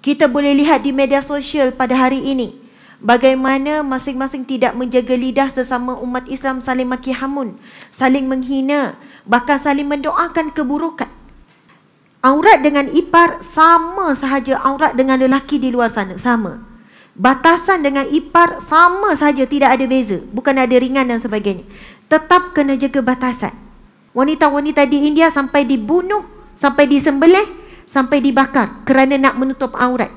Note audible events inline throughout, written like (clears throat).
Kita boleh lihat di media sosial pada hari ini bagaimana masing-masing tidak menjaga lidah sesama umat Islam saling maki hamun, saling menghina, bahkan saling mendoakan keburukan. Aurat dengan ipar sama sahaja aurat dengan lelaki di luar sana, sama. Batasan dengan ipar sama sahaja tidak ada beza, bukan ada ringan dan sebagainya. Tetap kena jaga batasan. Wanita-wanita di India sampai dibunuh, sampai disembelih sampai dibakar kerana nak menutup aurat.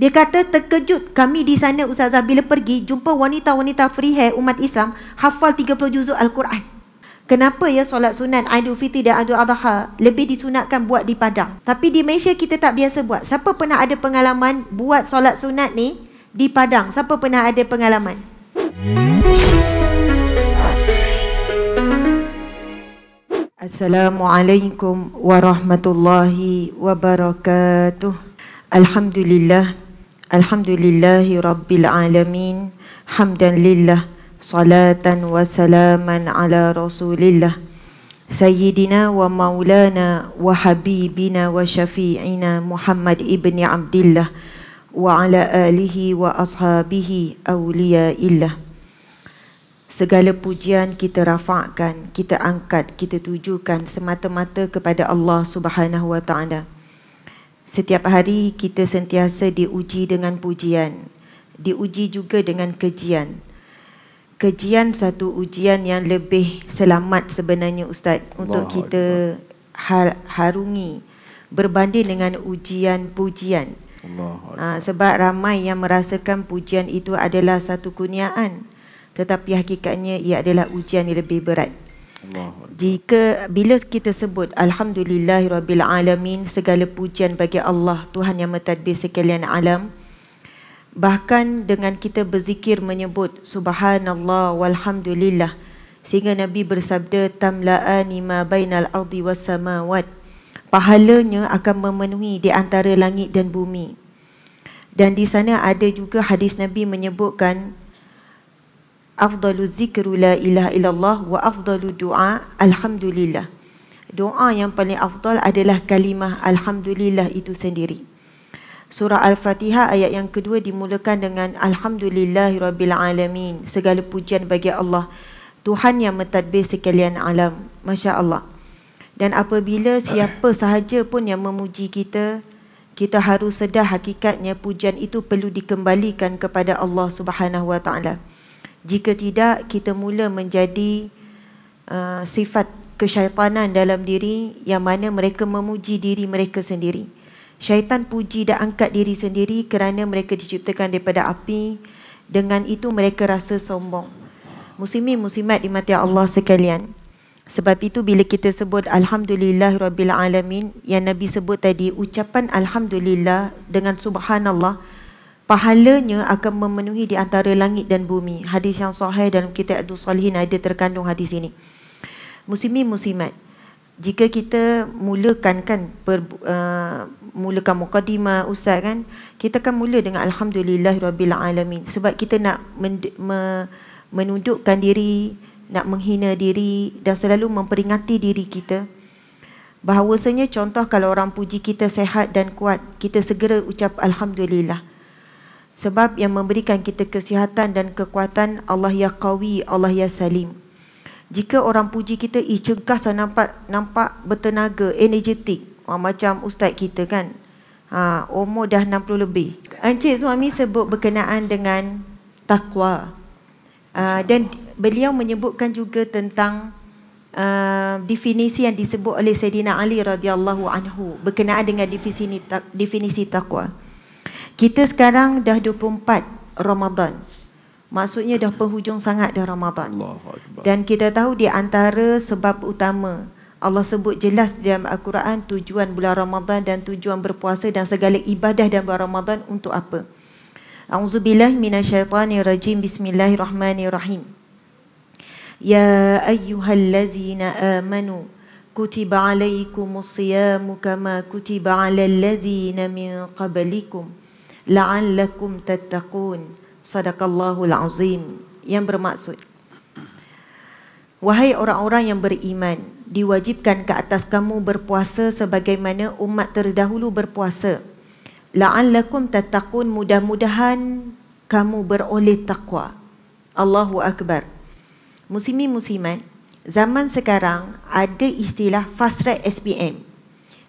Dia kata terkejut kami di sana Ustazah bila pergi jumpa wanita-wanita free hair umat Islam hafal 30 juzuk Al-Quran. Kenapa ya solat sunat Aidul Aidilfitri dan Aidiladha lebih disunatkan buat di padang? Tapi di Malaysia kita tak biasa buat. Siapa pernah ada pengalaman buat solat sunat ni di padang? Siapa pernah ada pengalaman? Hmm. Assalamualaikum warahmatullahi wabarakatuh. Alhamdulillah. Alhamdulillahi rabbil alamin. Hamdan lillah. Salatan wa salaman ala rasulillah. Sayyidina wa maulana wa habibina wa syafi'ina Muhammad ibn Abdullah. Wa ala alihi wa ashabihi awliya illah. Segala pujian kita rafakkan, kita angkat, kita tujukan semata-mata kepada Allah Subhanahu Wa Setiap hari kita sentiasa diuji dengan pujian, diuji juga dengan kejian. Kejian satu ujian yang lebih selamat sebenarnya Ustaz untuk kita har- harungi berbanding dengan ujian pujian. Allah ha, ah, sebab ramai yang merasakan pujian itu adalah satu kuniaan tetapi hakikatnya ia adalah ujian yang lebih berat. Jika bila kita sebut alhamdulillah rabbil alamin segala pujian bagi Allah Tuhan yang mentadbir sekalian alam bahkan dengan kita berzikir menyebut subhanallah walhamdulillah sehingga nabi bersabda tamla'ani ma bainal ardi was pahalanya akan memenuhi di antara langit dan bumi dan di sana ada juga hadis nabi menyebutkan afdalu zikru la ilaha illallah wa afdalu du'a alhamdulillah. Doa yang paling afdal adalah kalimah alhamdulillah itu sendiri. Surah Al-Fatihah ayat yang kedua dimulakan dengan Alhamdulillahirabbil alamin. Segala pujian bagi Allah Tuhan yang mentadbir sekalian alam. Masya-Allah. Dan apabila siapa sahaja pun yang memuji kita, kita harus sedar hakikatnya pujian itu perlu dikembalikan kepada Allah Subhanahu Wa Ta'ala. Jika tidak kita mula menjadi uh, sifat kesyaitanan dalam diri yang mana mereka memuji diri mereka sendiri. Syaitan puji dan angkat diri sendiri kerana mereka diciptakan daripada api. Dengan itu mereka rasa sombong. Muslimin muslimat di mati Allah sekalian. Sebab itu bila kita sebut Alhamdulillah Rabbil Alamin yang Nabi sebut tadi ucapan Alhamdulillah dengan Subhanallah pahalanya akan memenuhi di antara langit dan bumi. Hadis yang sahih dalam kitab Abdul Salihin ada terkandung hadis ini. Muslimin muslimat, jika kita mulakan kan per, uh, mulakan mukadimah ustaz kan, kita akan mula dengan alhamdulillah rabbil alamin sebab kita nak mend- me- menundukkan diri, nak menghina diri dan selalu memperingati diri kita Bahawasanya contoh kalau orang puji kita sehat dan kuat Kita segera ucap Alhamdulillah sebab yang memberikan kita kesihatan dan kekuatan Allah Ya Qawi, Allah Ya Salim. Jika orang puji kita, eh cegah saya nampak, nampak bertenaga, energetik. Wah, ha, macam ustaz kita kan. Ha, umur dah 60 lebih. Encik suami sebut berkenaan dengan takwa. Uh, ha, dan beliau menyebutkan juga tentang uh, definisi yang disebut oleh Sayyidina Ali radhiyallahu anhu berkenaan dengan definisi, definisi takwa. Kita sekarang dah 24 Ramadan. Maksudnya dah penghujung sangat dah Ramadan. Dan kita tahu di antara sebab utama Allah sebut jelas dalam Al-Quran tujuan bulan Ramadan dan tujuan berpuasa dan segala ibadah dalam bulan Ramadan untuk apa? A'udzubillah minasyaitanirrajim bismillahirrahmanirrahim. Ya ayyuhallazina amanu kutiba alaikumus siyamu kama kutiba alal ladzina min qablikum la'allakum tattaqun sadaqallahu alazim yang bermaksud wahai orang-orang yang beriman diwajibkan ke atas kamu berpuasa sebagaimana umat terdahulu berpuasa la'allakum tattaqun mudah-mudahan kamu beroleh takwa Allahu akbar muslimin muslimat zaman sekarang ada istilah fast track SPM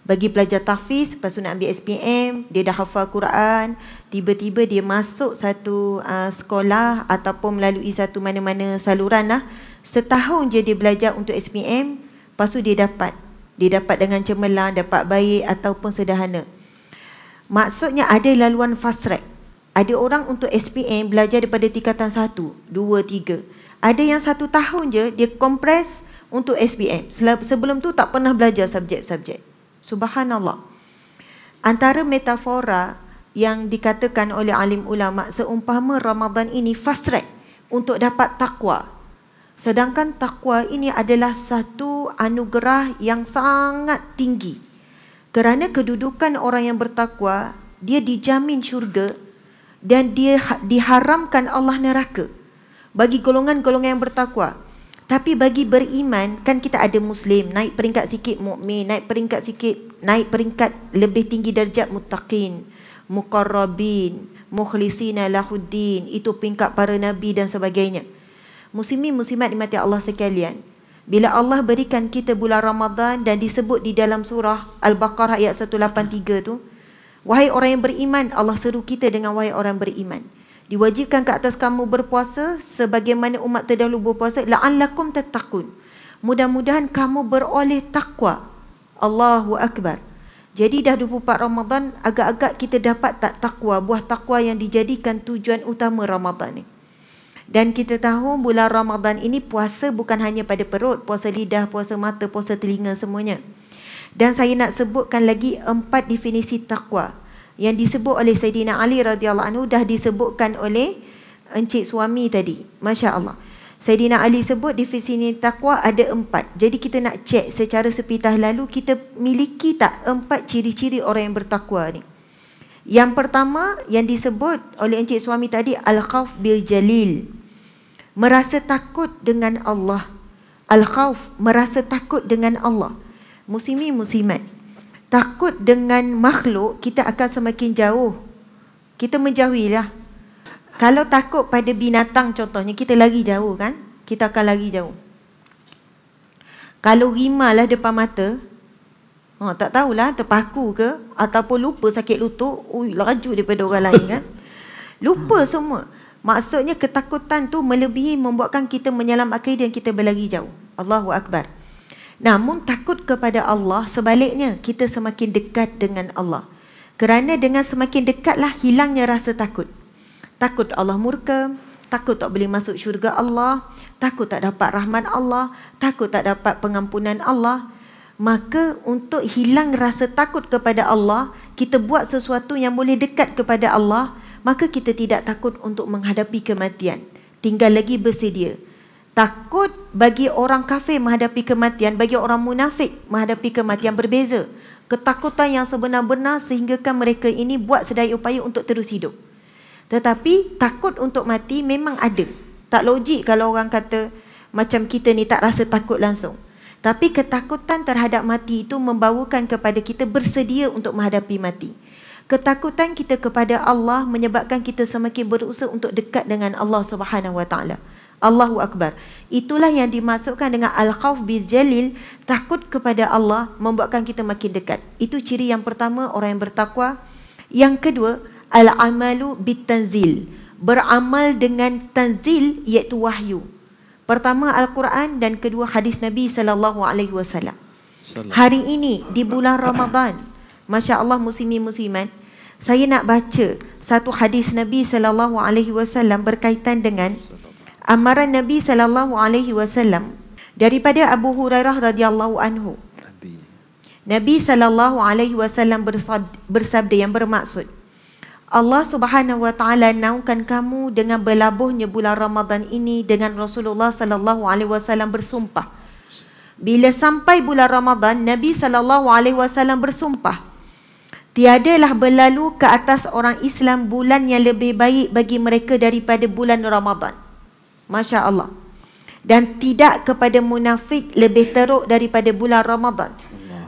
bagi pelajar tahfiz lepas tu nak ambil SPM dia dah hafal Quran tiba-tiba dia masuk satu uh, sekolah ataupun melalui satu mana-mana saluran lah setahun je dia belajar untuk SPM lepas tu dia dapat dia dapat dengan cemerlang dapat baik ataupun sederhana maksudnya ada laluan fast track ada orang untuk SPM belajar daripada tingkatan 1 2 3 ada yang satu tahun je dia kompres untuk SPM sebelum tu tak pernah belajar subjek-subjek Subhanallah. Antara metafora yang dikatakan oleh alim ulama seumpama Ramadan ini fast track untuk dapat takwa. Sedangkan takwa ini adalah satu anugerah yang sangat tinggi. Kerana kedudukan orang yang bertakwa, dia dijamin syurga dan dia ha- diharamkan Allah neraka. Bagi golongan-golongan yang bertakwa, tapi bagi beriman kan kita ada muslim naik peringkat sikit Mu'min, naik peringkat sikit naik peringkat lebih tinggi darjat muttaqin muqarrabin mukhlisina lahuddin itu peringkat para nabi dan sebagainya. Muslimin muslimat dimati Allah sekalian. Bila Allah berikan kita bulan Ramadan dan disebut di dalam surah Al-Baqarah ayat 183 tu, wahai orang yang beriman Allah seru kita dengan wahai orang beriman diwajibkan ke atas kamu berpuasa sebagaimana umat terdahulu berpuasa la'allakum tattaqun mudah-mudahan kamu beroleh takwa Allahu akbar jadi dah 24 Ramadan agak-agak kita dapat tak takwa buah takwa yang dijadikan tujuan utama Ramadan ni dan kita tahu bulan Ramadan ini puasa bukan hanya pada perut puasa lidah puasa mata puasa telinga semuanya dan saya nak sebutkan lagi empat definisi takwa yang disebut oleh Sayyidina Ali radhiyallahu anhu dah disebutkan oleh encik suami tadi. Masya-Allah. Sayyidina Ali sebut di sini takwa ada empat. Jadi kita nak cek secara sepintas lalu kita miliki tak empat ciri-ciri orang yang bertakwa ni. Yang pertama yang disebut oleh encik suami tadi al-khauf bil jalil. Merasa takut dengan Allah. Al-khauf merasa takut dengan Allah. Muslimin muslimat, takut dengan makhluk kita akan semakin jauh kita menjauhi lah. kalau takut pada binatang contohnya kita lari jauh kan kita akan lari jauh kalau rimalah depan mata oh, tak tahulah terpaku ke ataupun lupa sakit lutut ui laju daripada orang lain kan (laughs) lupa semua maksudnya ketakutan tu melebihi membuatkan kita menyelam akidah dan kita berlari jauh Allahu akbar Namun takut kepada Allah sebaliknya kita semakin dekat dengan Allah. Kerana dengan semakin dekatlah hilangnya rasa takut. Takut Allah murka, takut tak boleh masuk syurga Allah, takut tak dapat rahmat Allah, takut tak dapat pengampunan Allah. Maka untuk hilang rasa takut kepada Allah, kita buat sesuatu yang boleh dekat kepada Allah, maka kita tidak takut untuk menghadapi kematian. Tinggal lagi bersedia. Takut bagi orang kafir menghadapi kematian, bagi orang munafik menghadapi kematian berbeza. Ketakutan yang sebenar-benar sehinggakan mereka ini buat sedaya upaya untuk terus hidup. Tetapi takut untuk mati memang ada. Tak logik kalau orang kata macam kita ni tak rasa takut langsung. Tapi ketakutan terhadap mati itu membawakan kepada kita bersedia untuk menghadapi mati. Ketakutan kita kepada Allah menyebabkan kita semakin berusaha untuk dekat dengan Allah Subhanahu Wa Allahu Akbar. Itulah yang dimasukkan dengan al-khauf bil jalil, takut kepada Allah membuatkan kita makin dekat. Itu ciri yang pertama orang yang bertakwa. Yang kedua, al-amalu bit tanzil. Beramal dengan tanzil iaitu wahyu. Pertama Al-Quran dan kedua hadis Nabi sallallahu alaihi wasallam. Hari ini di bulan Ramadan, masya-Allah muslimin musliman, saya nak baca satu hadis Nabi sallallahu alaihi wasallam berkaitan dengan amaran Nabi sallallahu alaihi wasallam daripada Abu Hurairah radhiyallahu anhu. Nabi sallallahu alaihi wasallam bersabda yang bermaksud Allah Subhanahu wa taala naungkan kamu dengan berlabuhnya bulan Ramadan ini dengan Rasulullah sallallahu alaihi wasallam bersumpah. Bila sampai bulan Ramadan, Nabi sallallahu alaihi wasallam bersumpah Tiadalah berlalu ke atas orang Islam bulan yang lebih baik bagi mereka daripada bulan Ramadhan. Masya Allah Dan tidak kepada munafik lebih teruk daripada bulan Ramadan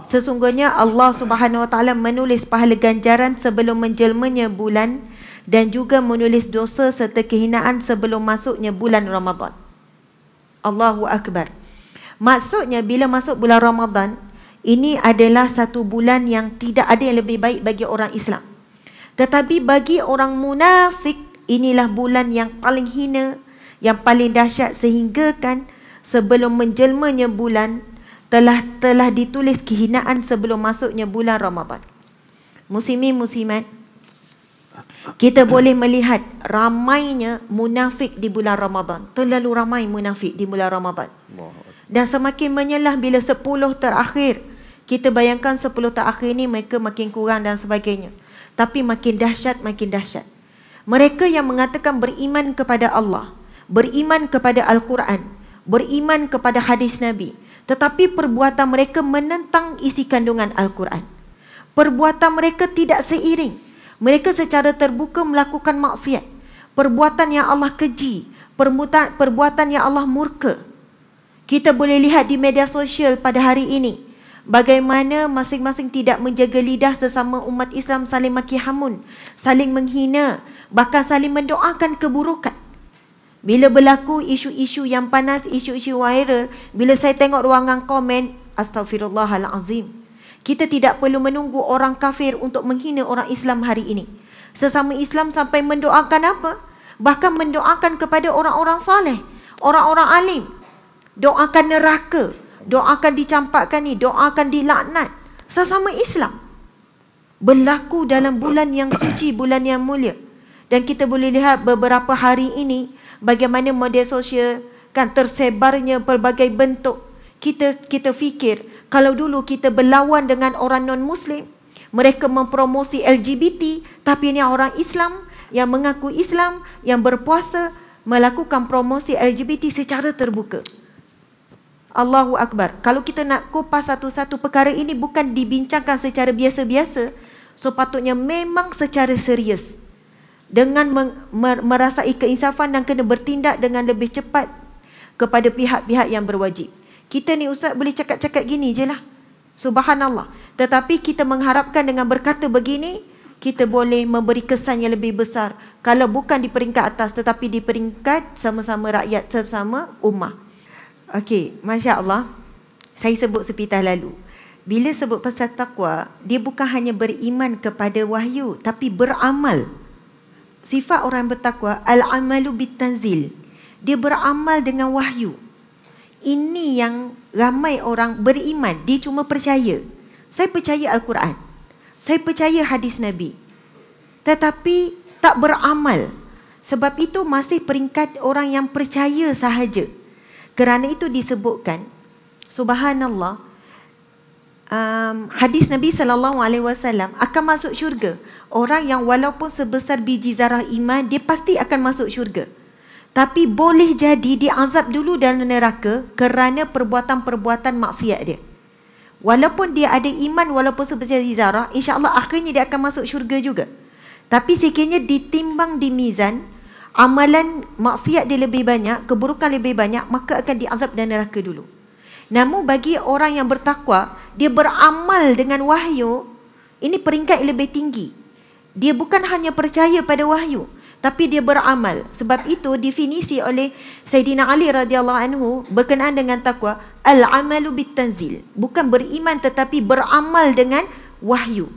Sesungguhnya Allah subhanahu wa ta'ala menulis pahala ganjaran sebelum menjelmanya bulan Dan juga menulis dosa serta kehinaan sebelum masuknya bulan Ramadan Allahu Akbar Maksudnya bila masuk bulan Ramadan Ini adalah satu bulan yang tidak ada yang lebih baik bagi orang Islam Tetapi bagi orang munafik Inilah bulan yang paling hina, yang paling dahsyat sehingga kan sebelum menjelmanya bulan telah telah ditulis kehinaan sebelum masuknya bulan Ramadan. Muslimin muslimat kita boleh melihat ramainya munafik di bulan Ramadan. Terlalu ramai munafik di bulan Ramadan. Dan semakin menyelah bila 10 terakhir. Kita bayangkan 10 terakhir ini mereka makin kurang dan sebagainya. Tapi makin dahsyat, makin dahsyat. Mereka yang mengatakan beriman kepada Allah beriman kepada Al-Quran, beriman kepada hadis Nabi. Tetapi perbuatan mereka menentang isi kandungan Al-Quran. Perbuatan mereka tidak seiring. Mereka secara terbuka melakukan maksiat. Perbuatan yang Allah keji. Perbuatan yang Allah murka. Kita boleh lihat di media sosial pada hari ini. Bagaimana masing-masing tidak menjaga lidah sesama umat Islam saling maki hamun. Saling menghina. Bahkan saling mendoakan keburukan. Bila berlaku isu-isu yang panas, isu-isu viral, bila saya tengok ruangan komen, astagfirullahalazim. Kita tidak perlu menunggu orang kafir untuk menghina orang Islam hari ini. Sesama Islam sampai mendoakan apa? Bahkan mendoakan kepada orang-orang saleh, orang-orang alim. Doakan neraka, doakan dicampakkan ni, doakan dilaknat. Sesama Islam. Berlaku dalam bulan yang suci, bulan yang mulia. Dan kita boleh lihat beberapa hari ini, bagaimana media sosial kan tersebarnya pelbagai bentuk kita kita fikir kalau dulu kita berlawan dengan orang non muslim mereka mempromosi LGBT tapi ini orang Islam yang mengaku Islam yang berpuasa melakukan promosi LGBT secara terbuka Allahu akbar kalau kita nak kupas satu-satu perkara ini bukan dibincangkan secara biasa-biasa sepatutnya memang secara serius dengan merasai keinsafan dan kena bertindak dengan lebih cepat kepada pihak-pihak yang berwajib. Kita ni Ustaz boleh cakap-cakap gini je lah. Subhanallah. Tetapi kita mengharapkan dengan berkata begini, kita boleh memberi kesan yang lebih besar. Kalau bukan di peringkat atas tetapi di peringkat sama-sama rakyat, sama-sama ummah. Okey, Masya Allah. Saya sebut sepitah lalu. Bila sebut pasal taqwa, dia bukan hanya beriman kepada wahyu tapi beramal. Beramal sifat orang bertakwa al-amalu bitanzil. Dia beramal dengan wahyu. Ini yang ramai orang beriman, dia cuma percaya. Saya percaya al-Quran. Saya percaya hadis Nabi. Tetapi tak beramal. Sebab itu masih peringkat orang yang percaya sahaja. Kerana itu disebutkan subhanallah um, hadis Nabi sallallahu alaihi wasallam akan masuk syurga. Orang yang walaupun sebesar biji zarah iman, dia pasti akan masuk syurga. Tapi boleh jadi dia azab dulu dalam neraka kerana perbuatan-perbuatan maksiat dia. Walaupun dia ada iman walaupun sebesar biji zarah, insya-Allah akhirnya dia akan masuk syurga juga. Tapi sekiranya ditimbang di mizan, amalan maksiat dia lebih banyak, keburukan lebih banyak, maka akan diazab dan neraka dulu. Namun bagi orang yang bertakwa, dia beramal dengan wahyu, ini peringkat yang lebih tinggi. Dia bukan hanya percaya pada wahyu, tapi dia beramal. Sebab itu definisi oleh Sayyidina Ali radhiyallahu anhu berkenaan dengan takwa, al-amalu bitanzil, bukan beriman tetapi beramal dengan wahyu.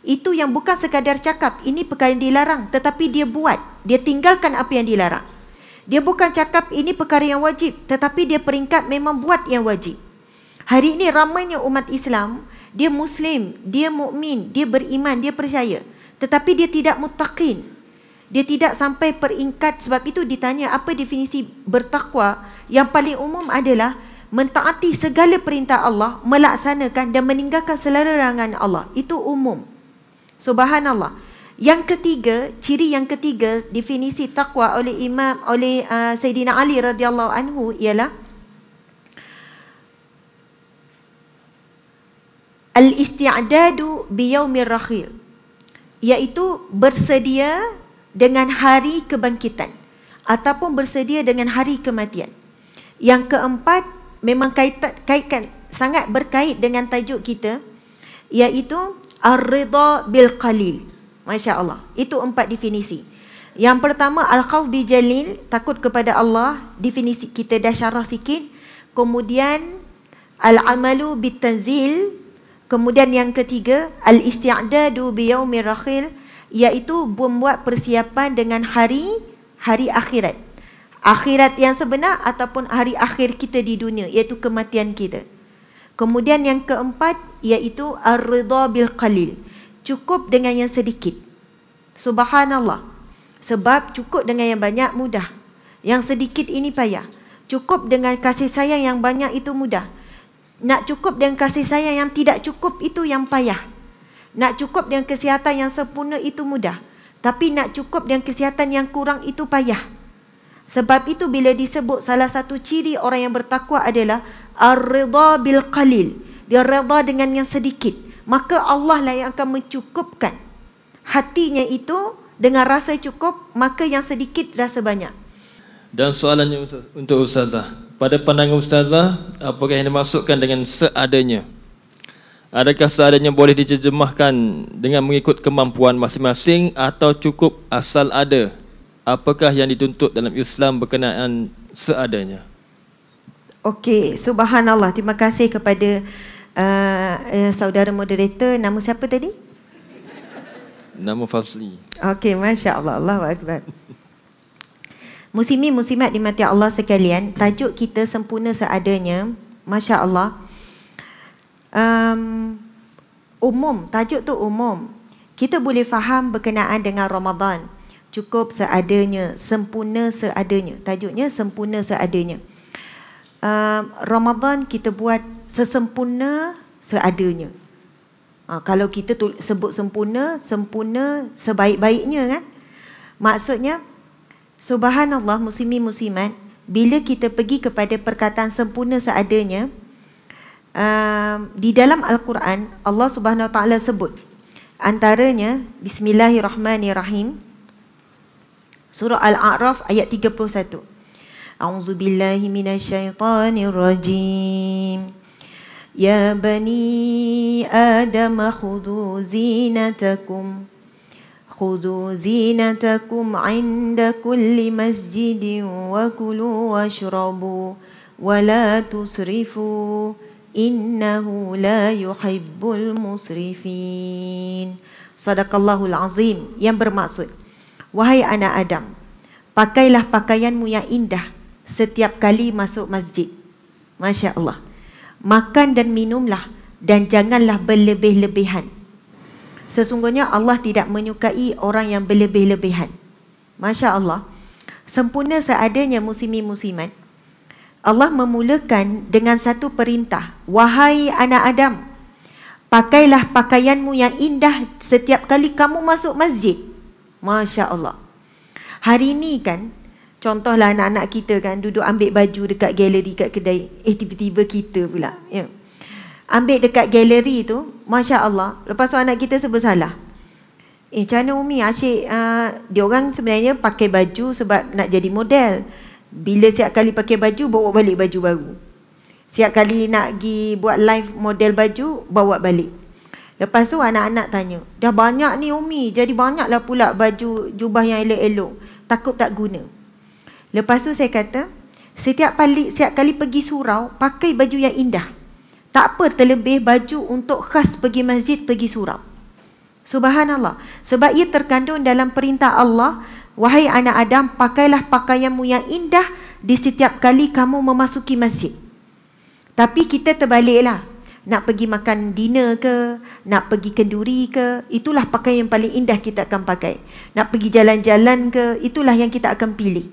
Itu yang bukan sekadar cakap, ini perkara yang dilarang, tetapi dia buat, dia tinggalkan apa yang dilarang. Dia bukan cakap ini perkara yang wajib Tetapi dia peringkat memang buat yang wajib Hari ini ramainya umat Islam Dia Muslim, dia mukmin, dia beriman, dia percaya Tetapi dia tidak mutakin Dia tidak sampai peringkat Sebab itu ditanya apa definisi bertakwa Yang paling umum adalah Mentaati segala perintah Allah Melaksanakan dan meninggalkan selera rangan Allah Itu umum Subhanallah so, yang ketiga, ciri yang ketiga definisi takwa oleh Imam oleh uh, Sayyidina Ali radhiyallahu anhu ialah al-isti'dadu bi yaumir rahil, iaitu bersedia dengan hari kebangkitan ataupun bersedia dengan hari kematian. Yang keempat memang kaitan kaitkan sangat berkait dengan tajuk kita iaitu ar-ridha bil qalil Masya Allah. Itu empat definisi. Yang pertama al-khawf bi jalil takut kepada Allah definisi kita dah syarah sikit kemudian al-amalu bit tanzil kemudian yang ketiga al-isti'dadu bi yaumir akhir iaitu membuat persiapan dengan hari hari akhirat akhirat yang sebenar ataupun hari akhir kita di dunia iaitu kematian kita kemudian yang keempat iaitu ar-ridha bil qalil cukup dengan yang sedikit. Subhanallah. Sebab cukup dengan yang banyak mudah. Yang sedikit ini payah. Cukup dengan kasih sayang yang banyak itu mudah. Nak cukup dengan kasih sayang yang tidak cukup itu yang payah. Nak cukup dengan kesihatan yang sempurna itu mudah. Tapi nak cukup dengan kesihatan yang kurang itu payah. Sebab itu bila disebut salah satu ciri orang yang bertakwa adalah ar-ridha bil qalil. Dia redha dengan yang sedikit maka Allah lah yang akan mencukupkan hatinya itu dengan rasa cukup maka yang sedikit rasa banyak dan soalannya untuk ustazah pada pandangan ustazah apakah yang dimaksudkan dengan seadanya adakah seadanya boleh dijemahkan dengan mengikut kemampuan masing-masing atau cukup asal ada apakah yang dituntut dalam Islam berkenaan seadanya okey subhanallah terima kasih kepada uh, saudara moderator nama siapa tadi? Nama Fazli. Okey, masya Allah, Allah Akbar. Musimi musimat dimati Allah sekalian. Tajuk kita sempurna seadanya, masya Allah. Um, umum, tajuk tu umum. Kita boleh faham berkenaan dengan Ramadan. Cukup seadanya, sempurna seadanya. Tajuknya sempurna seadanya. Uh, Ramadan kita buat sesempurna seadanya. Ha, kalau kita tul- sebut sempurna, sempurna sebaik-baiknya kan? Maksudnya, subhanallah muslimi-musliman, bila kita pergi kepada perkataan sempurna seadanya, uh, di dalam Al-Quran, Allah subhanahu wa ta'ala sebut, antaranya, Bismillahirrahmanirrahim, Surah Al-A'raf ayat 31. A'udzubillahiminasyaitanirrajim. rajim. يا بني آدم خذوا زينتكم خذوا زينتكم عند كل مسجد وكلوا واشربوا ولا تسرفوا إنه لا يحب المسرفين صدق الله العظيم yang bermaksud Wahai anak Adam Pakailah pakaianmu yang indah Setiap kali masuk masjid Masya Allah makan dan minumlah dan janganlah berlebih-lebihan. Sesungguhnya Allah tidak menyukai orang yang berlebih-lebihan. Masya Allah. Sempurna seadanya musimi-musiman. Allah memulakan dengan satu perintah. Wahai anak Adam, pakailah pakaianmu yang indah setiap kali kamu masuk masjid. Masya Allah. Hari ini kan, Contohlah anak-anak kita kan duduk ambil baju dekat galeri dekat kedai. Eh tiba-tiba kita pula. Ya. Ambil dekat galeri tu, Masya Allah. Lepas tu anak kita sebab salah. Eh macam mana Umi asyik, uh, dia orang sebenarnya pakai baju sebab nak jadi model. Bila setiap kali pakai baju, bawa balik baju baru. Setiap kali nak pergi buat live model baju, bawa balik. Lepas tu anak-anak tanya, dah banyak ni Umi, jadi banyaklah pula baju jubah yang elok-elok. Takut tak guna. Lepas tu saya kata, setiap kali setiap kali pergi surau, pakai baju yang indah. Tak apa terlebih baju untuk khas pergi masjid, pergi surau. Subhanallah. Sebab ia terkandung dalam perintah Allah, wahai anak Adam, pakailah pakaianmu yang indah di setiap kali kamu memasuki masjid. Tapi kita terbaliklah. Nak pergi makan dinner ke, nak pergi kenduri ke, itulah pakaian yang paling indah kita akan pakai. Nak pergi jalan-jalan ke, itulah yang kita akan pilih.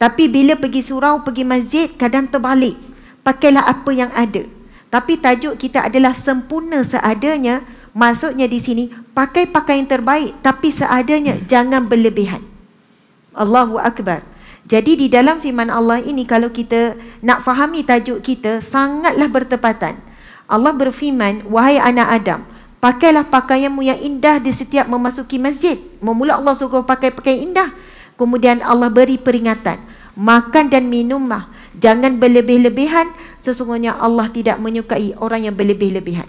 Tapi bila pergi surau, pergi masjid, kadang terbalik. Pakailah apa yang ada. Tapi tajuk kita adalah sempurna seadanya. Maksudnya di sini, pakai pakaian terbaik tapi seadanya jangan berlebihan. Allahu Akbar. Jadi di dalam firman Allah ini kalau kita nak fahami tajuk kita sangatlah bertepatan. Allah berfirman, wahai anak Adam, pakailah pakaianmu yang indah di setiap memasuki masjid. Memula Allah suruh pakai pakaian indah. Kemudian Allah beri peringatan makan dan minumlah jangan berlebih-lebihan sesungguhnya Allah tidak menyukai orang yang berlebih-lebihan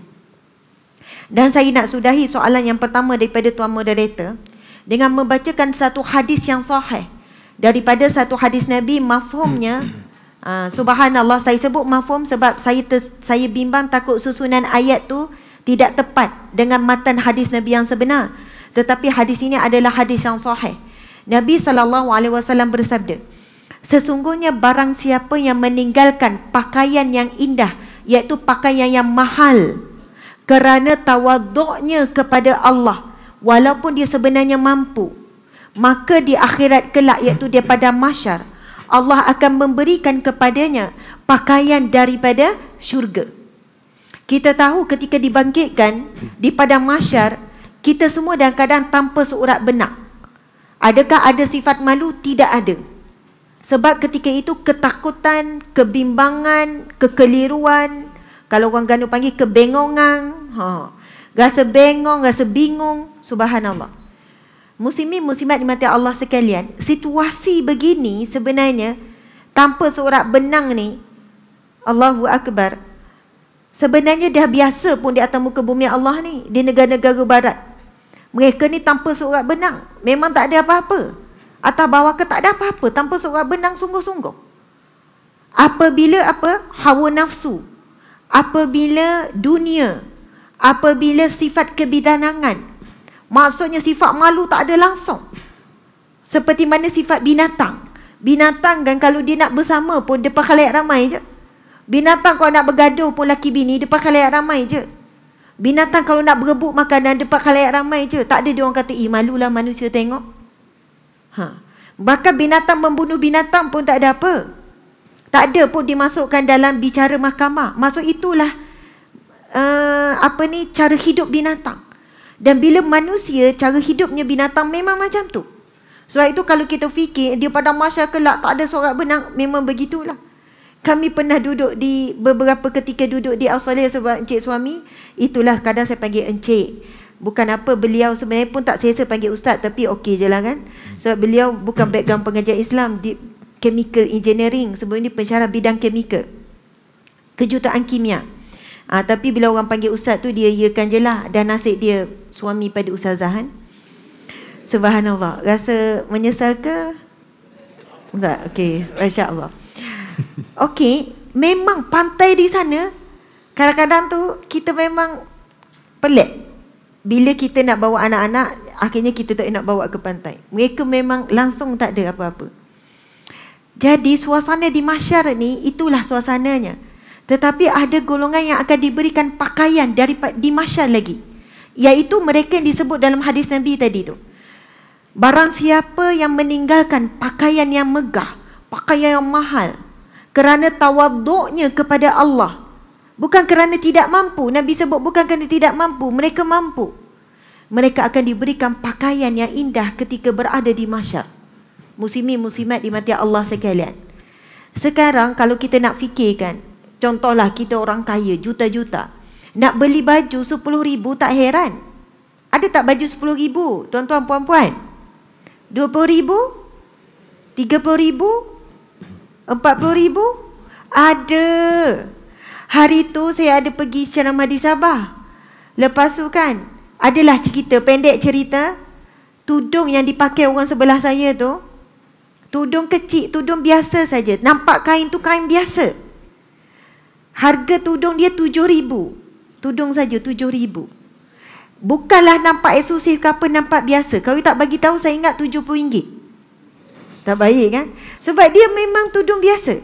dan saya nak sudahi soalan yang pertama daripada tuan moderator dengan membacakan satu hadis yang sahih daripada satu hadis nabi mafhumnya (clears throat) ah, subhanallah saya sebut mafhum sebab saya ter, saya bimbang takut susunan ayat tu tidak tepat dengan matan hadis nabi yang sebenar tetapi hadis ini adalah hadis yang sahih nabi saw bersabda Sesungguhnya barang siapa yang meninggalkan pakaian yang indah iaitu pakaian yang mahal kerana tawaduknya kepada Allah walaupun dia sebenarnya mampu maka di akhirat kelak iaitu dia pada masyar, Allah akan memberikan kepadanya pakaian daripada syurga. Kita tahu ketika dibangkitkan di pada masyar, kita semua dalam keadaan tanpa seurat benang. Adakah ada sifat malu? Tidak ada. Sebab ketika itu ketakutan, kebimbangan, kekeliruan, kalau orang Ganu panggil kebengongan, ha. Rasa bengong, rasa bingung, subhanallah. Muslimin muslimat di mata Allah sekalian, situasi begini sebenarnya tanpa seorang benang ni Allahu akbar. Sebenarnya dah biasa pun di atas muka bumi Allah ni di negara-negara barat. Mereka ni tanpa seorang benang, memang tak ada apa-apa atas bawa ke tak ada apa-apa tanpa seorang benang sungguh-sungguh. Apabila apa? Hawa nafsu. Apabila dunia. Apabila sifat kebidanangan. Maksudnya sifat malu tak ada langsung. Seperti mana sifat binatang. Binatang kan kalau dia nak bersama pun depan khalayak ramai je. Binatang kalau nak bergaduh pun laki bini depan khalayak ramai je. Binatang kalau nak berebut makanan depan khalayak ramai je. Tak ada dia orang kata, eh malulah manusia tengok. Ha. Bahkan binatang membunuh binatang pun tak ada apa. Tak ada pun dimasukkan dalam bicara mahkamah. Masuk itulah uh, apa ni cara hidup binatang. Dan bila manusia cara hidupnya binatang memang macam tu. Sebab itu kalau kita fikir dia pada masa kelak tak ada sorak benang memang begitulah. Kami pernah duduk di beberapa ketika duduk di Australia sebab encik suami itulah kadang saya panggil encik. Bukan apa beliau sebenarnya pun tak selesa panggil ustaz tapi okey je lah kan. Sebab beliau bukan background pengajar Islam di chemical engineering. Sebelum ini pensyarah bidang chemical. Kejutaan kimia. Ha, tapi bila orang panggil ustaz tu dia iakan je lah. Dan nasib dia suami pada ustazah kan. Subhanallah. Rasa menyesal ke? Tak. Okey. Masya Allah. Okey. Memang pantai di sana kadang-kadang tu kita memang pelik bila kita nak bawa anak-anak akhirnya kita tak nak bawa ke pantai mereka memang langsung tak ada apa-apa jadi suasana di masyar ni itulah suasananya tetapi ada golongan yang akan diberikan pakaian dari di masyar lagi iaitu mereka yang disebut dalam hadis Nabi tadi tu barang siapa yang meninggalkan pakaian yang megah pakaian yang mahal kerana tawaduknya kepada Allah Bukan kerana tidak mampu. Nabi sebut bukan kerana tidak mampu. Mereka mampu. Mereka akan diberikan pakaian yang indah ketika berada di masyar. Musimi musimat di mati Allah sekalian. Sekarang kalau kita nak fikirkan. Contohlah kita orang kaya juta-juta. Nak beli baju sepuluh ribu tak heran. Ada tak baju sepuluh ribu tuan-tuan puan-puan? Dua puluh ribu? Tiga puluh ribu? Empat puluh ribu? Ada. Hari tu saya ada pergi ceramah di Sabah. Lepas tu kan, adalah cerita, pendek cerita, tudung yang dipakai orang sebelah saya tu, tudung kecil, tudung biasa saja. Nampak kain tu kain biasa. Harga tudung dia tujuh ribu Tudung saja tujuh ribu bukalah nampak eksklusif ke apa, nampak biasa. Kalau tak bagi tahu, saya ingat tujuh puluh ringgit Tak baik kan? Sebab dia memang tudung biasa.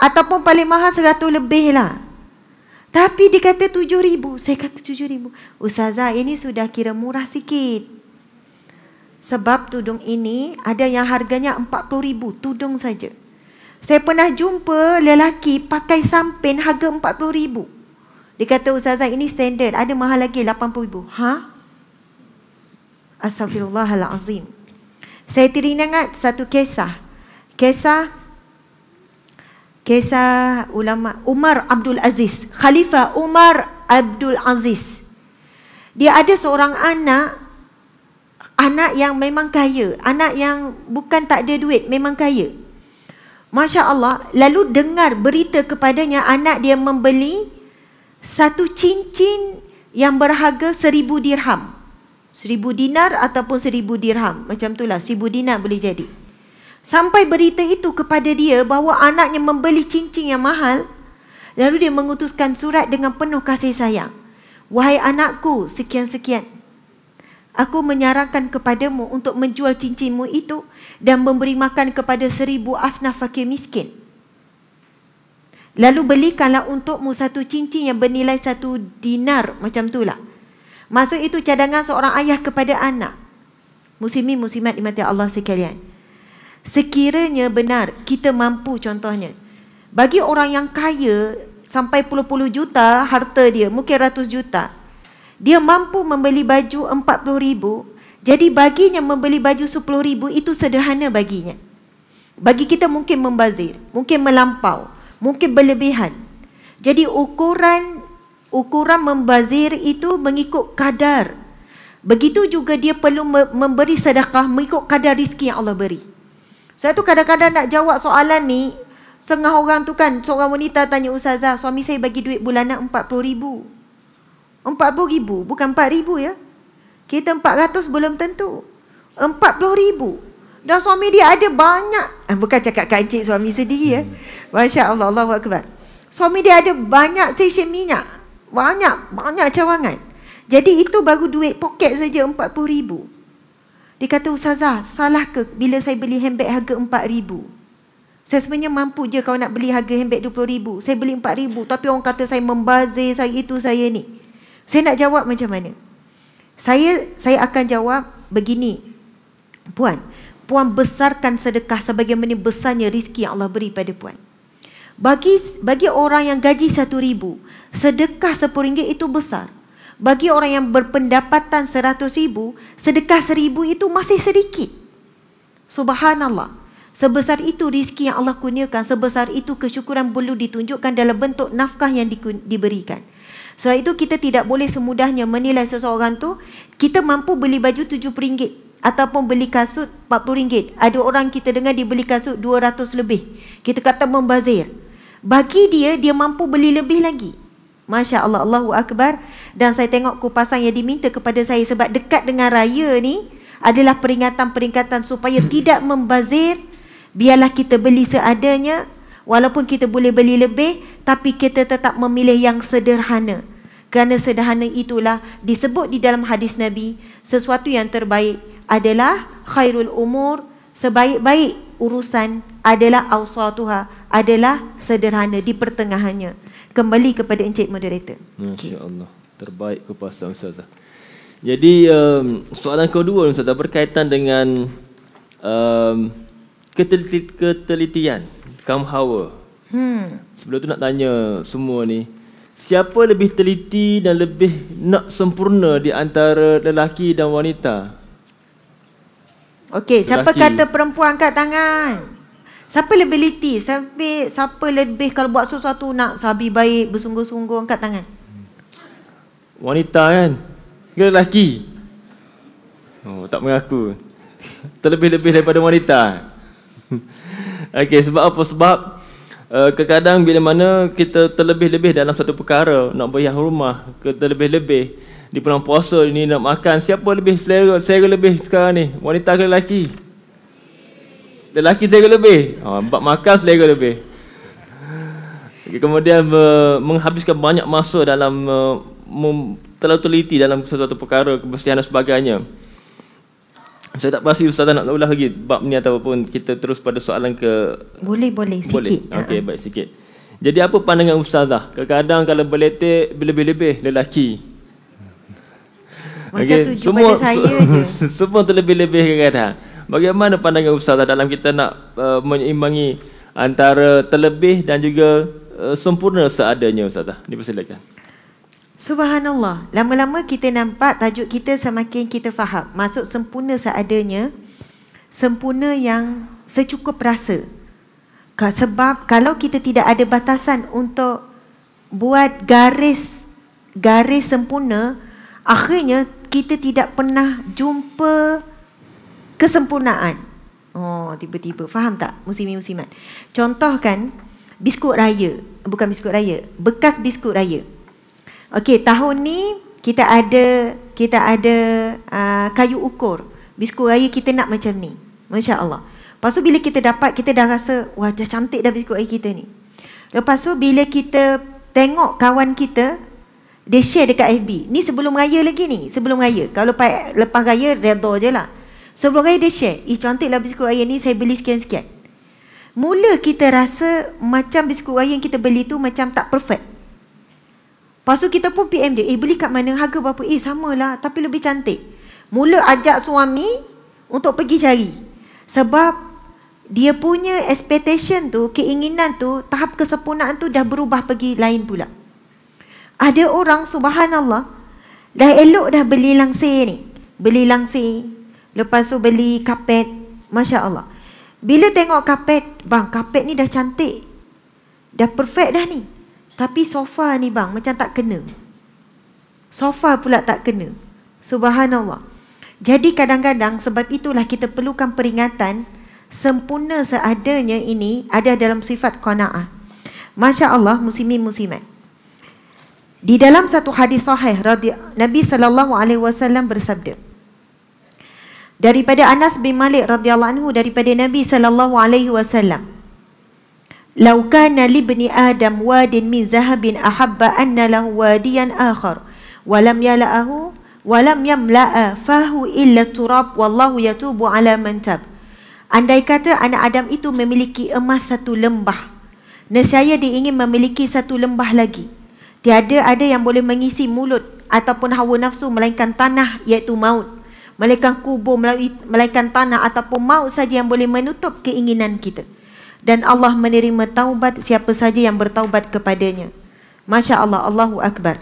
Ataupun paling mahal seratus lebih lah. Tapi dia kata tujuh ribu. Saya kata tujuh ribu. Ustazah ini sudah kira murah sikit. Sebab tudung ini ada yang harganya empat puluh ribu. Tudung saja. Saya pernah jumpa lelaki pakai sampin harga empat puluh ribu. Dia kata Ustazah ini standard. Ada mahal lagi lapan puluh ribu. Ha? Astagfirullahalazim. Saya teringat satu kisah. Kisah kisah ulama Umar Abdul Aziz, Khalifah Umar Abdul Aziz. Dia ada seorang anak anak yang memang kaya, anak yang bukan tak ada duit, memang kaya. Masya-Allah, lalu dengar berita kepadanya anak dia membeli satu cincin yang berharga seribu dirham. Seribu dinar ataupun seribu dirham. Macam itulah, seribu dinar boleh jadi. Sampai berita itu kepada dia bahawa anaknya membeli cincin yang mahal. Lalu dia mengutuskan surat dengan penuh kasih sayang. Wahai anakku, sekian-sekian. Aku menyarankan kepadamu untuk menjual cincinmu itu dan memberi makan kepada seribu asnaf fakir miskin. Lalu belikanlah untukmu satu cincin yang bernilai satu dinar macam itulah. Maksud itu cadangan seorang ayah kepada anak. Muslimin, musimat imati Allah sekalian. Sekiranya benar kita mampu contohnya. Bagi orang yang kaya sampai puluh-puluh juta harta dia, mungkin ratus juta. Dia mampu membeli baju empat puluh ribu. Jadi baginya membeli baju sepuluh ribu itu sederhana baginya. Bagi kita mungkin membazir, mungkin melampau, mungkin berlebihan. Jadi ukuran ukuran membazir itu mengikut kadar. Begitu juga dia perlu memberi sedekah mengikut kadar rizki yang Allah beri. Saya tu kadang-kadang nak jawab soalan ni, setengah orang tu kan, seorang wanita tanya Ustazah, suami saya bagi duit bulanan RM40,000. RM40,000, bukan RM4,000 ya. Kita RM400 belum tentu. RM40,000. Dan suami dia ada banyak, eh, bukan cakap kancik suami sendiri ya. Masya Allah, Allah Akbar. Suami dia ada banyak sesi minyak. Banyak, banyak cawangan. Jadi itu baru duit poket saja RM40,000. Dia kata Ustazah salah ke bila saya beli handbag harga RM4,000 Saya sebenarnya mampu je kalau nak beli harga handbag RM20,000 Saya beli RM4,000 tapi orang kata saya membazir saya itu saya ni Saya nak jawab macam mana Saya saya akan jawab begini Puan Puan besarkan sedekah sebagai mana besarnya rizki yang Allah beri pada Puan Bagi bagi orang yang gaji RM1,000 Sedekah RM10 itu besar bagi orang yang berpendapatan seratus ribu, sedekah seribu itu masih sedikit. Subhanallah. Sebesar itu rizki yang Allah kurniakan, sebesar itu kesyukuran perlu ditunjukkan dalam bentuk nafkah yang di, diberikan. Sebab itu kita tidak boleh semudahnya menilai seseorang tu kita mampu beli baju RM7 ataupun beli kasut empat puluh ringgit. Ada orang kita dengar dia beli kasut dua ratus lebih. Kita kata membazir. Bagi dia, dia mampu beli lebih lagi. Masya Allah, Allahu Akbar. Dan saya tengok kupasan yang diminta kepada saya sebab dekat dengan raya ni adalah peringatan-peringatan supaya (coughs) tidak membazir. Biarlah kita beli seadanya. Walaupun kita boleh beli lebih, tapi kita tetap memilih yang sederhana. Kerana sederhana itulah disebut di dalam hadis Nabi, sesuatu yang terbaik adalah khairul umur, sebaik-baik urusan adalah awsatuha, adalah sederhana di pertengahannya kembali kepada Encik Moderator. Okay. Masya Allah. Terbaik kepada Ustazah. Jadi um, soalan kedua Ustazah berkaitan dengan um, keteliti, ketelitian, Kam hawa. Hmm. Sebelum tu nak tanya semua ni, siapa lebih teliti dan lebih nak sempurna di antara lelaki dan wanita? Okey, siapa kata perempuan angkat tangan? Siapa liability? Siapa, siapa lebih kalau buat sesuatu nak sabi baik, bersungguh-sungguh, angkat tangan. Wanita kan? Ke lelaki? Oh, tak mengaku. Terlebih-lebih daripada wanita. (laughs) Okey, sebab apa? Sebab uh, kadang-kadang bila mana kita terlebih-lebih dalam satu perkara, nak bayar rumah, terlebih-lebih, di pulang puasa ini nak makan, siapa lebih selera, selera lebih sekarang ni? Wanita ke lelaki? Lelaki lelaki saya lebih oh, bab makan selera lebih kemudian uh, menghabiskan banyak masa dalam uh, terlalu teliti dalam sesuatu perkara kebersihan dan sebagainya saya tak pasti ustaz nak ulah lagi bab ni ataupun kita terus pada soalan ke boleh boleh, boleh. sikit okey uh-huh. baik sikit jadi apa pandangan Ustazah kadang-kadang kalau berletik lebih-lebih lelaki macam okay. tuju semua, pada saya (laughs) je semua terlebih-lebih kadang-kadang bagaimana pandangan ustaz dalam kita nak uh, menyeimbangi antara terlebih dan juga uh, sempurna seadanya ustaz dipersilakan subhanallah lama-lama kita nampak tajuk kita semakin kita faham masuk sempurna seadanya sempurna yang secukup rasa sebab kalau kita tidak ada batasan untuk buat garis garis sempurna akhirnya kita tidak pernah jumpa kesempurnaan. Oh, tiba-tiba. Faham tak? musim-musiman. Contoh kan, biskut raya. Bukan biskut raya. Bekas biskut raya. Okey, tahun ni kita ada kita ada uh, kayu ukur. Biskut raya kita nak macam ni. Masya Allah. Lepas tu bila kita dapat, kita dah rasa, wah, dah cantik dah biskut raya kita ni. Lepas tu bila kita tengok kawan kita, dia share dekat FB. Ni sebelum raya lagi ni. Sebelum raya. Kalau lepas, lepas raya, redor je lah. Sebelum raya dia share Eh cantik lah biskut raya ni Saya beli sekian-sekian Mula kita rasa Macam biskut raya yang kita beli tu Macam tak perfect Lepas tu kita pun PM dia Eh beli kat mana Harga berapa Eh lah. Tapi lebih cantik Mula ajak suami Untuk pergi cari Sebab Dia punya expectation tu Keinginan tu Tahap kesempurnaan tu Dah berubah pergi lain pula Ada orang subhanallah Dah elok dah beli langsir ni Beli langsir Lepas tu beli kapet Masya Allah Bila tengok kapet Bang kapet ni dah cantik Dah perfect dah ni Tapi sofa ni bang macam tak kena Sofa pula tak kena Subhanallah Jadi kadang-kadang sebab itulah kita perlukan peringatan Sempurna seadanya ini Ada dalam sifat kona'ah Masya Allah muslimin muslimat Di dalam satu hadis sahih Nabi Sallallahu Alaihi Wasallam bersabda daripada Anas bin Malik radhiyallahu anhu daripada Nabi sallallahu alaihi wasallam Lau kana li ibni Adam wadin min zahabin ahabba anna lahu wadiyan akhar wa lam yala'ahu wa lam yamla'a fahu illa turab wallahu yatubu ala man tab Andai kata anak Adam itu memiliki emas satu lembah nescaya dia ingin memiliki satu lembah lagi tiada ada yang boleh mengisi mulut ataupun hawa nafsu melainkan tanah iaitu maut malaikat kubur melalui malaikat tanah ataupun maut saja yang boleh menutup keinginan kita dan Allah menerima taubat siapa saja yang bertaubat kepadanya Masya Allah Allahu Akbar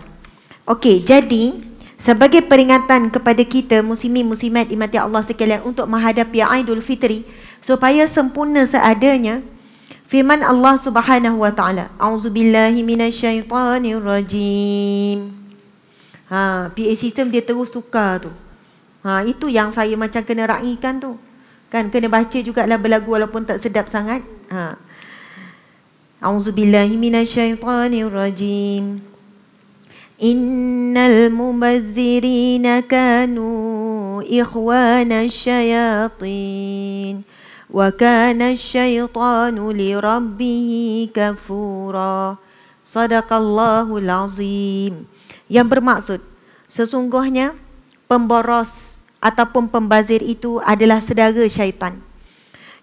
Okey, jadi sebagai peringatan kepada kita muslimin muslimat imati Allah sekalian untuk menghadapi Aidul Fitri supaya sempurna seadanya firman Allah Subhanahu wa taala auzubillahi minasyaitanirrajim Ha, PA system dia terus tukar tu. Ha, itu yang saya macam kena raikan tu. Kan kena baca juga lah berlagu walaupun tak sedap sangat. Ha. A'udzubillahi minasyaitanirrajim. Innal mubazzirina kanu ikhwana syayatin. Wa kanas syaitanu lirabbihi kafura. Sadaqallahul azim. Yang bermaksud, sesungguhnya pemboros ataupun pembazir itu adalah sedara syaitan.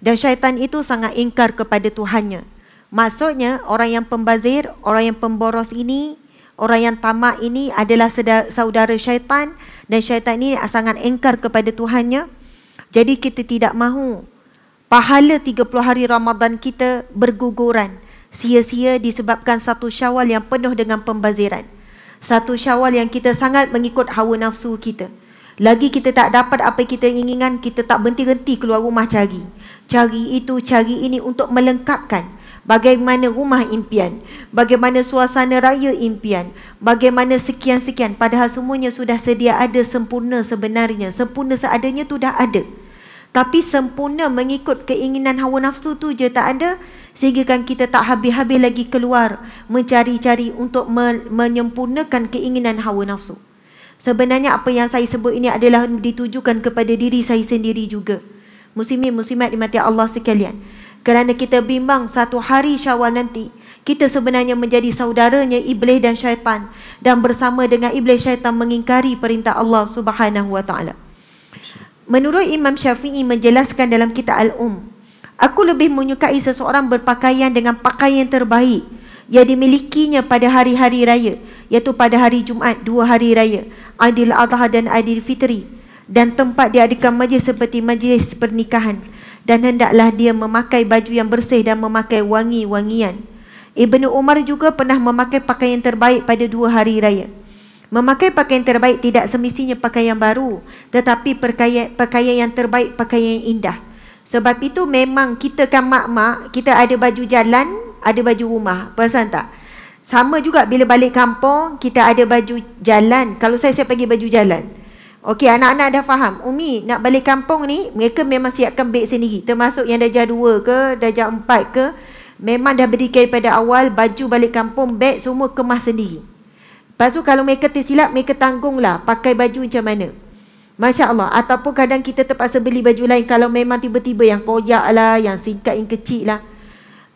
Dan syaitan itu sangat ingkar kepada Tuhannya. Maksudnya orang yang pembazir, orang yang pemboros ini, orang yang tamak ini adalah saudara syaitan dan syaitan ini sangat ingkar kepada Tuhannya. Jadi kita tidak mahu pahala 30 hari Ramadan kita berguguran sia-sia disebabkan satu syawal yang penuh dengan pembaziran. Satu syawal yang kita sangat mengikut hawa nafsu kita. Lagi kita tak dapat apa yang kita inginkan, kita tak berhenti-henti keluar rumah cari. Cari itu, cari ini untuk melengkapkan bagaimana rumah impian, bagaimana suasana raya impian, bagaimana sekian-sekian. Padahal semuanya sudah sedia ada sempurna sebenarnya. Sempurna seadanya itu dah ada. Tapi sempurna mengikut keinginan hawa nafsu tu je tak ada sehingga kan kita tak habis-habis lagi keluar mencari-cari untuk menyempurnakan keinginan hawa nafsu. Sebenarnya apa yang saya sebut ini adalah ditujukan kepada diri saya sendiri juga. Muslimin muslimat di mati Allah sekalian. Kerana kita bimbang satu hari Syawal nanti kita sebenarnya menjadi saudaranya iblis dan syaitan dan bersama dengan iblis syaitan mengingkari perintah Allah Subhanahu wa taala. Menurut Imam Syafi'i menjelaskan dalam kitab Al-Um, aku lebih menyukai seseorang berpakaian dengan pakaian terbaik yang dimilikinya pada hari-hari raya, iaitu pada hari Jumaat, dua hari raya, Aidil Adha dan Aidil Fitri dan tempat dia diadakan majlis seperti majlis pernikahan dan hendaklah dia memakai baju yang bersih dan memakai wangi-wangian. Ibnu Umar juga pernah memakai pakaian terbaik pada dua hari raya. Memakai pakaian terbaik tidak semestinya pakaian baru tetapi pakaian, pakaian yang terbaik pakaian yang indah. Sebab itu memang kita kan mak-mak, kita ada baju jalan, ada baju rumah. Perasan tak? Sama juga bila balik kampung kita ada baju jalan. Kalau saya saya pergi baju jalan. Okey anak-anak dah faham. Umi nak balik kampung ni mereka memang siapkan beg sendiri. Termasuk yang darjah 2 ke, darjah empat ke memang dah berikan daripada awal baju balik kampung beg semua kemas sendiri. Lepas tu kalau mereka tersilap mereka tanggung lah. pakai baju macam mana. Masya Allah Ataupun kadang kita terpaksa beli baju lain Kalau memang tiba-tiba yang koyak lah Yang singkat yang kecil lah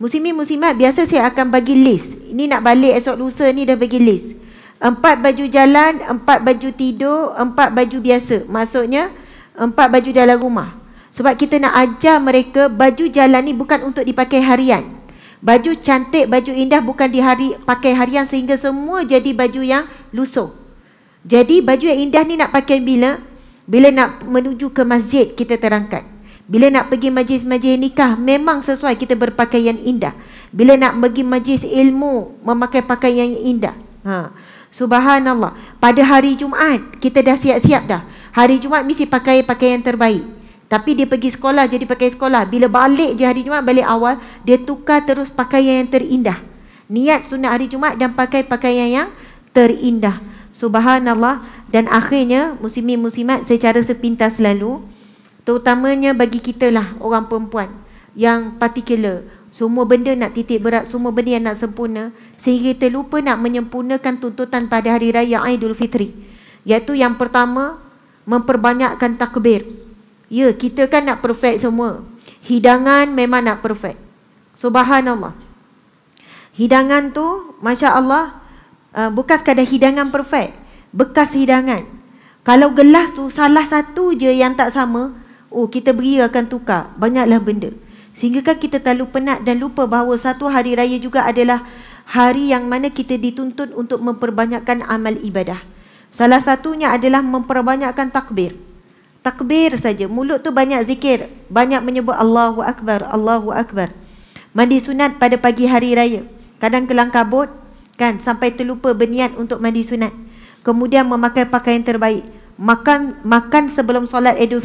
Musim musim muslimat biasa saya akan bagi list. Ini nak balik esok lusa ni dah bagi list. Empat baju jalan, empat baju tidur, empat baju biasa. Maksudnya empat baju dalam rumah. Sebab kita nak ajar mereka baju jalan ni bukan untuk dipakai harian. Baju cantik, baju indah bukan dihari pakai harian sehingga semua jadi baju yang lusuh. Jadi baju yang indah ni nak pakai bila? Bila nak menuju ke masjid kita terangkan. Bila nak pergi majlis-majlis nikah Memang sesuai kita berpakaian indah Bila nak pergi majlis ilmu Memakai pakaian yang indah ha. Subhanallah Pada hari Jumaat Kita dah siap-siap dah Hari Jumaat mesti pakai pakaian terbaik Tapi dia pergi sekolah jadi pakai sekolah Bila balik je hari Jumaat balik awal Dia tukar terus pakaian yang terindah Niat sunnah hari Jumaat dan pakai pakaian yang terindah Subhanallah Dan akhirnya muslimin muslimat secara sepintas selalu Terutamanya bagi kita lah orang perempuan yang particular. Semua benda nak titik berat, semua benda yang nak sempurna sehingga kita lupa nak menyempurnakan tuntutan pada hari raya Aidilfitri. Iaitu yang pertama memperbanyakkan takbir. Ya, kita kan nak perfect semua. Hidangan memang nak perfect. Subhanallah. Hidangan tu masya-Allah uh, bukan sekadar hidangan perfect, bekas hidangan. Kalau gelas tu salah satu je yang tak sama, Oh kita beri akan tukar Banyaklah benda Sehingga kan kita terlalu penat dan lupa bahawa Satu hari raya juga adalah Hari yang mana kita dituntut untuk memperbanyakkan amal ibadah Salah satunya adalah memperbanyakkan takbir Takbir saja Mulut tu banyak zikir Banyak menyebut Allahu Akbar Allahu Akbar Mandi sunat pada pagi hari raya Kadang kelang kabut kan sampai terlupa berniat untuk mandi sunat kemudian memakai pakaian terbaik makan makan sebelum solat idul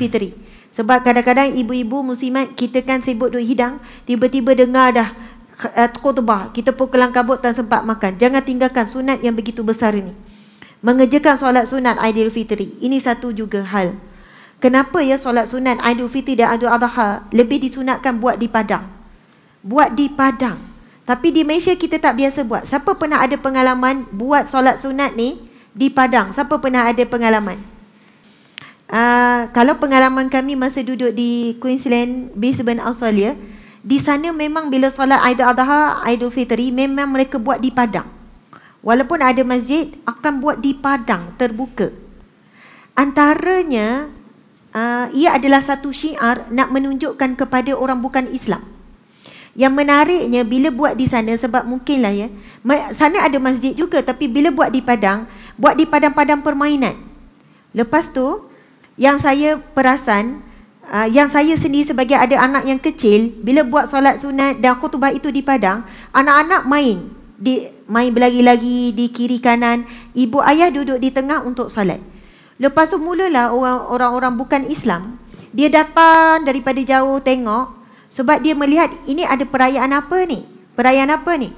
sebab kadang-kadang ibu-ibu muslimat kita kan sibuk duit hidang, tiba-tiba dengar dah eh, khutbah, kita pun kelang kabut tak sempat makan. Jangan tinggalkan sunat yang begitu besar ini. Mengerjakan solat sunat fitri Ini satu juga hal. Kenapa ya solat sunat Aidilfitri dan Aidul Adha lebih disunatkan buat di padang? Buat di padang. Tapi di Malaysia kita tak biasa buat. Siapa pernah ada pengalaman buat solat sunat ni di padang? Siapa pernah ada pengalaman? Ah, kalau pengalaman kami masa duduk di Queensland, Brisbane, Australia, di sana memang bila solat Aidil Adha, Aidil Fitri, memang mereka buat di padang. Walaupun ada masjid, akan buat di padang, terbuka. Antaranya, uh, ia adalah satu syiar nak menunjukkan kepada orang bukan Islam. Yang menariknya bila buat di sana sebab mungkinlah ya sana ada masjid juga tapi bila buat di padang buat di padang-padang permainan. Lepas tu yang saya perasan uh, yang saya sendiri sebagai ada anak yang kecil bila buat solat sunat dan khutbah itu di padang anak-anak main di main berlari-lari di kiri kanan ibu ayah duduk di tengah untuk solat lepas tu mulalah orang-orang bukan Islam dia datang daripada jauh tengok sebab dia melihat ini ada perayaan apa ni perayaan apa ni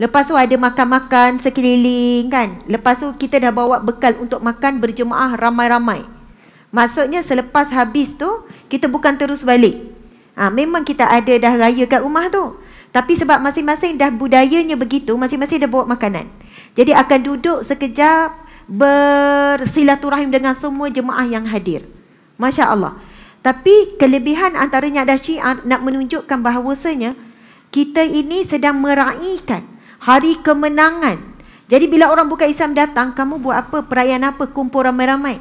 Lepas tu ada makan-makan sekeliling kan. Lepas tu kita dah bawa bekal untuk makan berjemaah ramai-ramai. Maksudnya selepas habis tu kita bukan terus balik. Ha, memang kita ada dah raya kat rumah tu. Tapi sebab masing-masing dah budayanya begitu, masing-masing dah bawa makanan. Jadi akan duduk sekejap bersilaturahim dengan semua jemaah yang hadir. Masya Allah. Tapi kelebihan antaranya ada syiar nak menunjukkan bahawasanya kita ini sedang meraihkan hari kemenangan. Jadi bila orang bukan Islam datang, kamu buat apa? Perayaan apa? Kumpul ramai-ramai.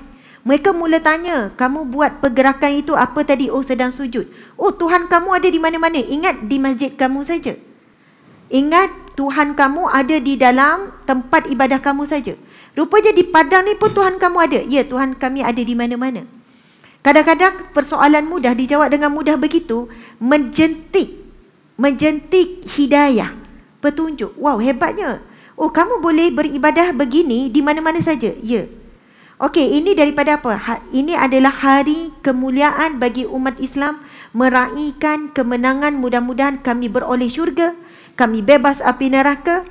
Mereka mula tanya, kamu buat pergerakan itu apa tadi? Oh, sedang sujud. Oh, Tuhan kamu ada di mana-mana. Ingat di masjid kamu saja. Ingat Tuhan kamu ada di dalam tempat ibadah kamu saja. Rupanya di padang ni pun Tuhan kamu ada. Ya, Tuhan kami ada di mana-mana. Kadang-kadang persoalan mudah dijawab dengan mudah begitu menjentik menjentik hidayah, petunjuk. Wow, hebatnya. Oh, kamu boleh beribadah begini di mana-mana saja. Ya, Okey, ini daripada apa? Ha, ini adalah hari kemuliaan bagi umat Islam meraihkan kemenangan mudah-mudahan kami beroleh syurga, kami bebas api neraka.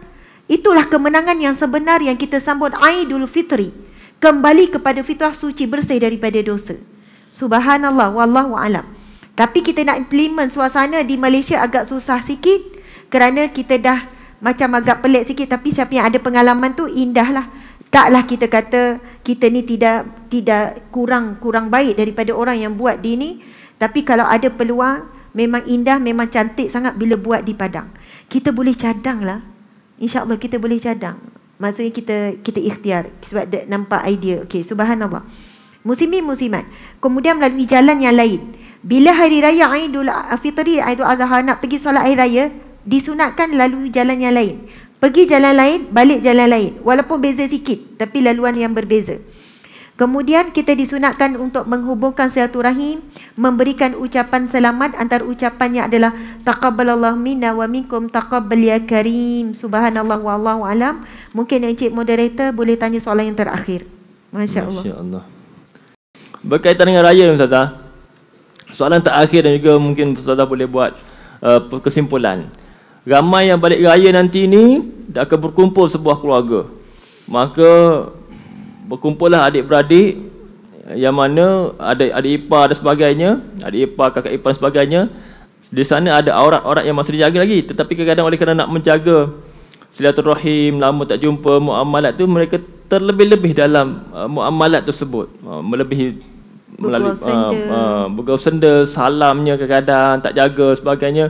Itulah kemenangan yang sebenar yang kita sambut Aidul Fitri. Kembali kepada fitrah suci bersih daripada dosa. Subhanallah wallahu alam. Tapi kita nak implement suasana di Malaysia agak susah sikit kerana kita dah macam agak pelik sikit tapi siapa yang ada pengalaman tu indahlah taklah kita kata kita ni tidak tidak kurang kurang baik daripada orang yang buat di ni tapi kalau ada peluang memang indah memang cantik sangat bila buat di padang kita boleh cadang lah, insyaallah kita boleh cadang maksudnya kita kita ikhtiar sebab dia nampak idea okey subhanallah Musim muslimin muslimat kemudian melalui jalan yang lain bila hari raya Aidul Fitri Aidul Adha nak pergi solat hari raya disunatkan lalu jalan yang lain Pergi jalan lain, balik jalan lain. Walaupun beza sikit, tapi laluan yang berbeza. Kemudian kita disunatkan untuk menghubungkan silaturahim, rahim, memberikan ucapan selamat antara ucapannya adalah taqabbalallah minna wa minkum taqabbal ya karim subhanallah wa allahu alam. Mungkin encik moderator boleh tanya soalan yang terakhir. Masya-Allah. Masya-Allah. Berkaitan dengan raya Ustazah. Soalan terakhir dan juga mungkin Ustazah boleh buat uh, kesimpulan ramai yang balik raya nanti ni dah akan berkumpul sebuah keluarga maka berkumpullah adik-beradik yang mana ada adik ipar dan sebagainya adik ipar, kakak ipar dan sebagainya di sana ada aurat-aurat yang masih dijaga lagi tetapi kadang-kadang oleh kerana nak menjaga silaturahim, lama tak jumpa muamalat tu mereka terlebih-lebih dalam uh, muamalat tersebut uh, melebihi melalui bergaul senda. Uh, uh, senda, salamnya kadang-kadang tak jaga sebagainya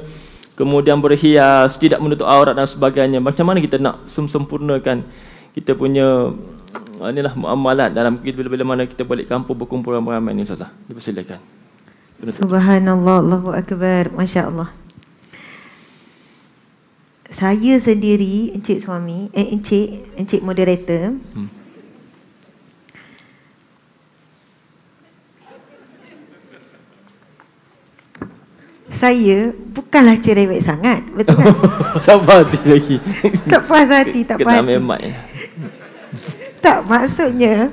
kemudian berhias, tidak menutup aurat dan sebagainya. Macam mana kita nak sempurnakan kita punya eh, inilah muamalat dalam bila, bila mana kita balik kampung berkumpul ramai-ramai ni Ustazah. Dipersilakan. Subhanallah, Allahu Akbar, Masya Allah. Saya sendiri, Encik Suami, eh, Encik, Encik Moderator, hmm. saya bukanlah cerewet sangat betul kan? (laughs) tak? sabar hati lagi tak puas hati tak puas hati memat ya. tak maksudnya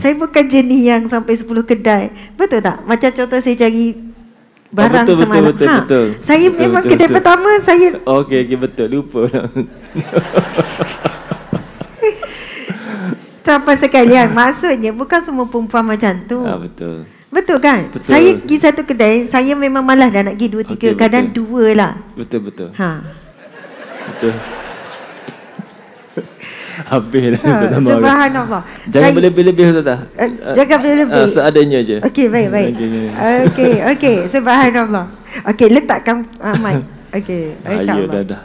saya bukan jenis yang sampai 10 kedai betul tak macam contoh saya cari barang oh, semalam ha, saya betul, memang betul, kedai betul. pertama saya okey okay, betul lupa tak apa sekalian (laughs) maksudnya bukan semua perempuan macam tu ah, betul Betul kan? Betul. Saya pergi satu kedai, saya memang malas dah nak pergi dua, tiga. Okay, kadang betul. dua lah. Betul, betul. Ha. Betul. (laughs) Habis ha, dah. Subhanallah. Jangan saya, berlebih-lebih, Ustaz. Uh, jangan ah, lebih Uh, ah, seadanya je. Okey, baik, baik. Okey, okey. Subhanallah. Okey, letakkan uh, mic. Okey, (laughs) insyaAllah. Ya, dah, dah.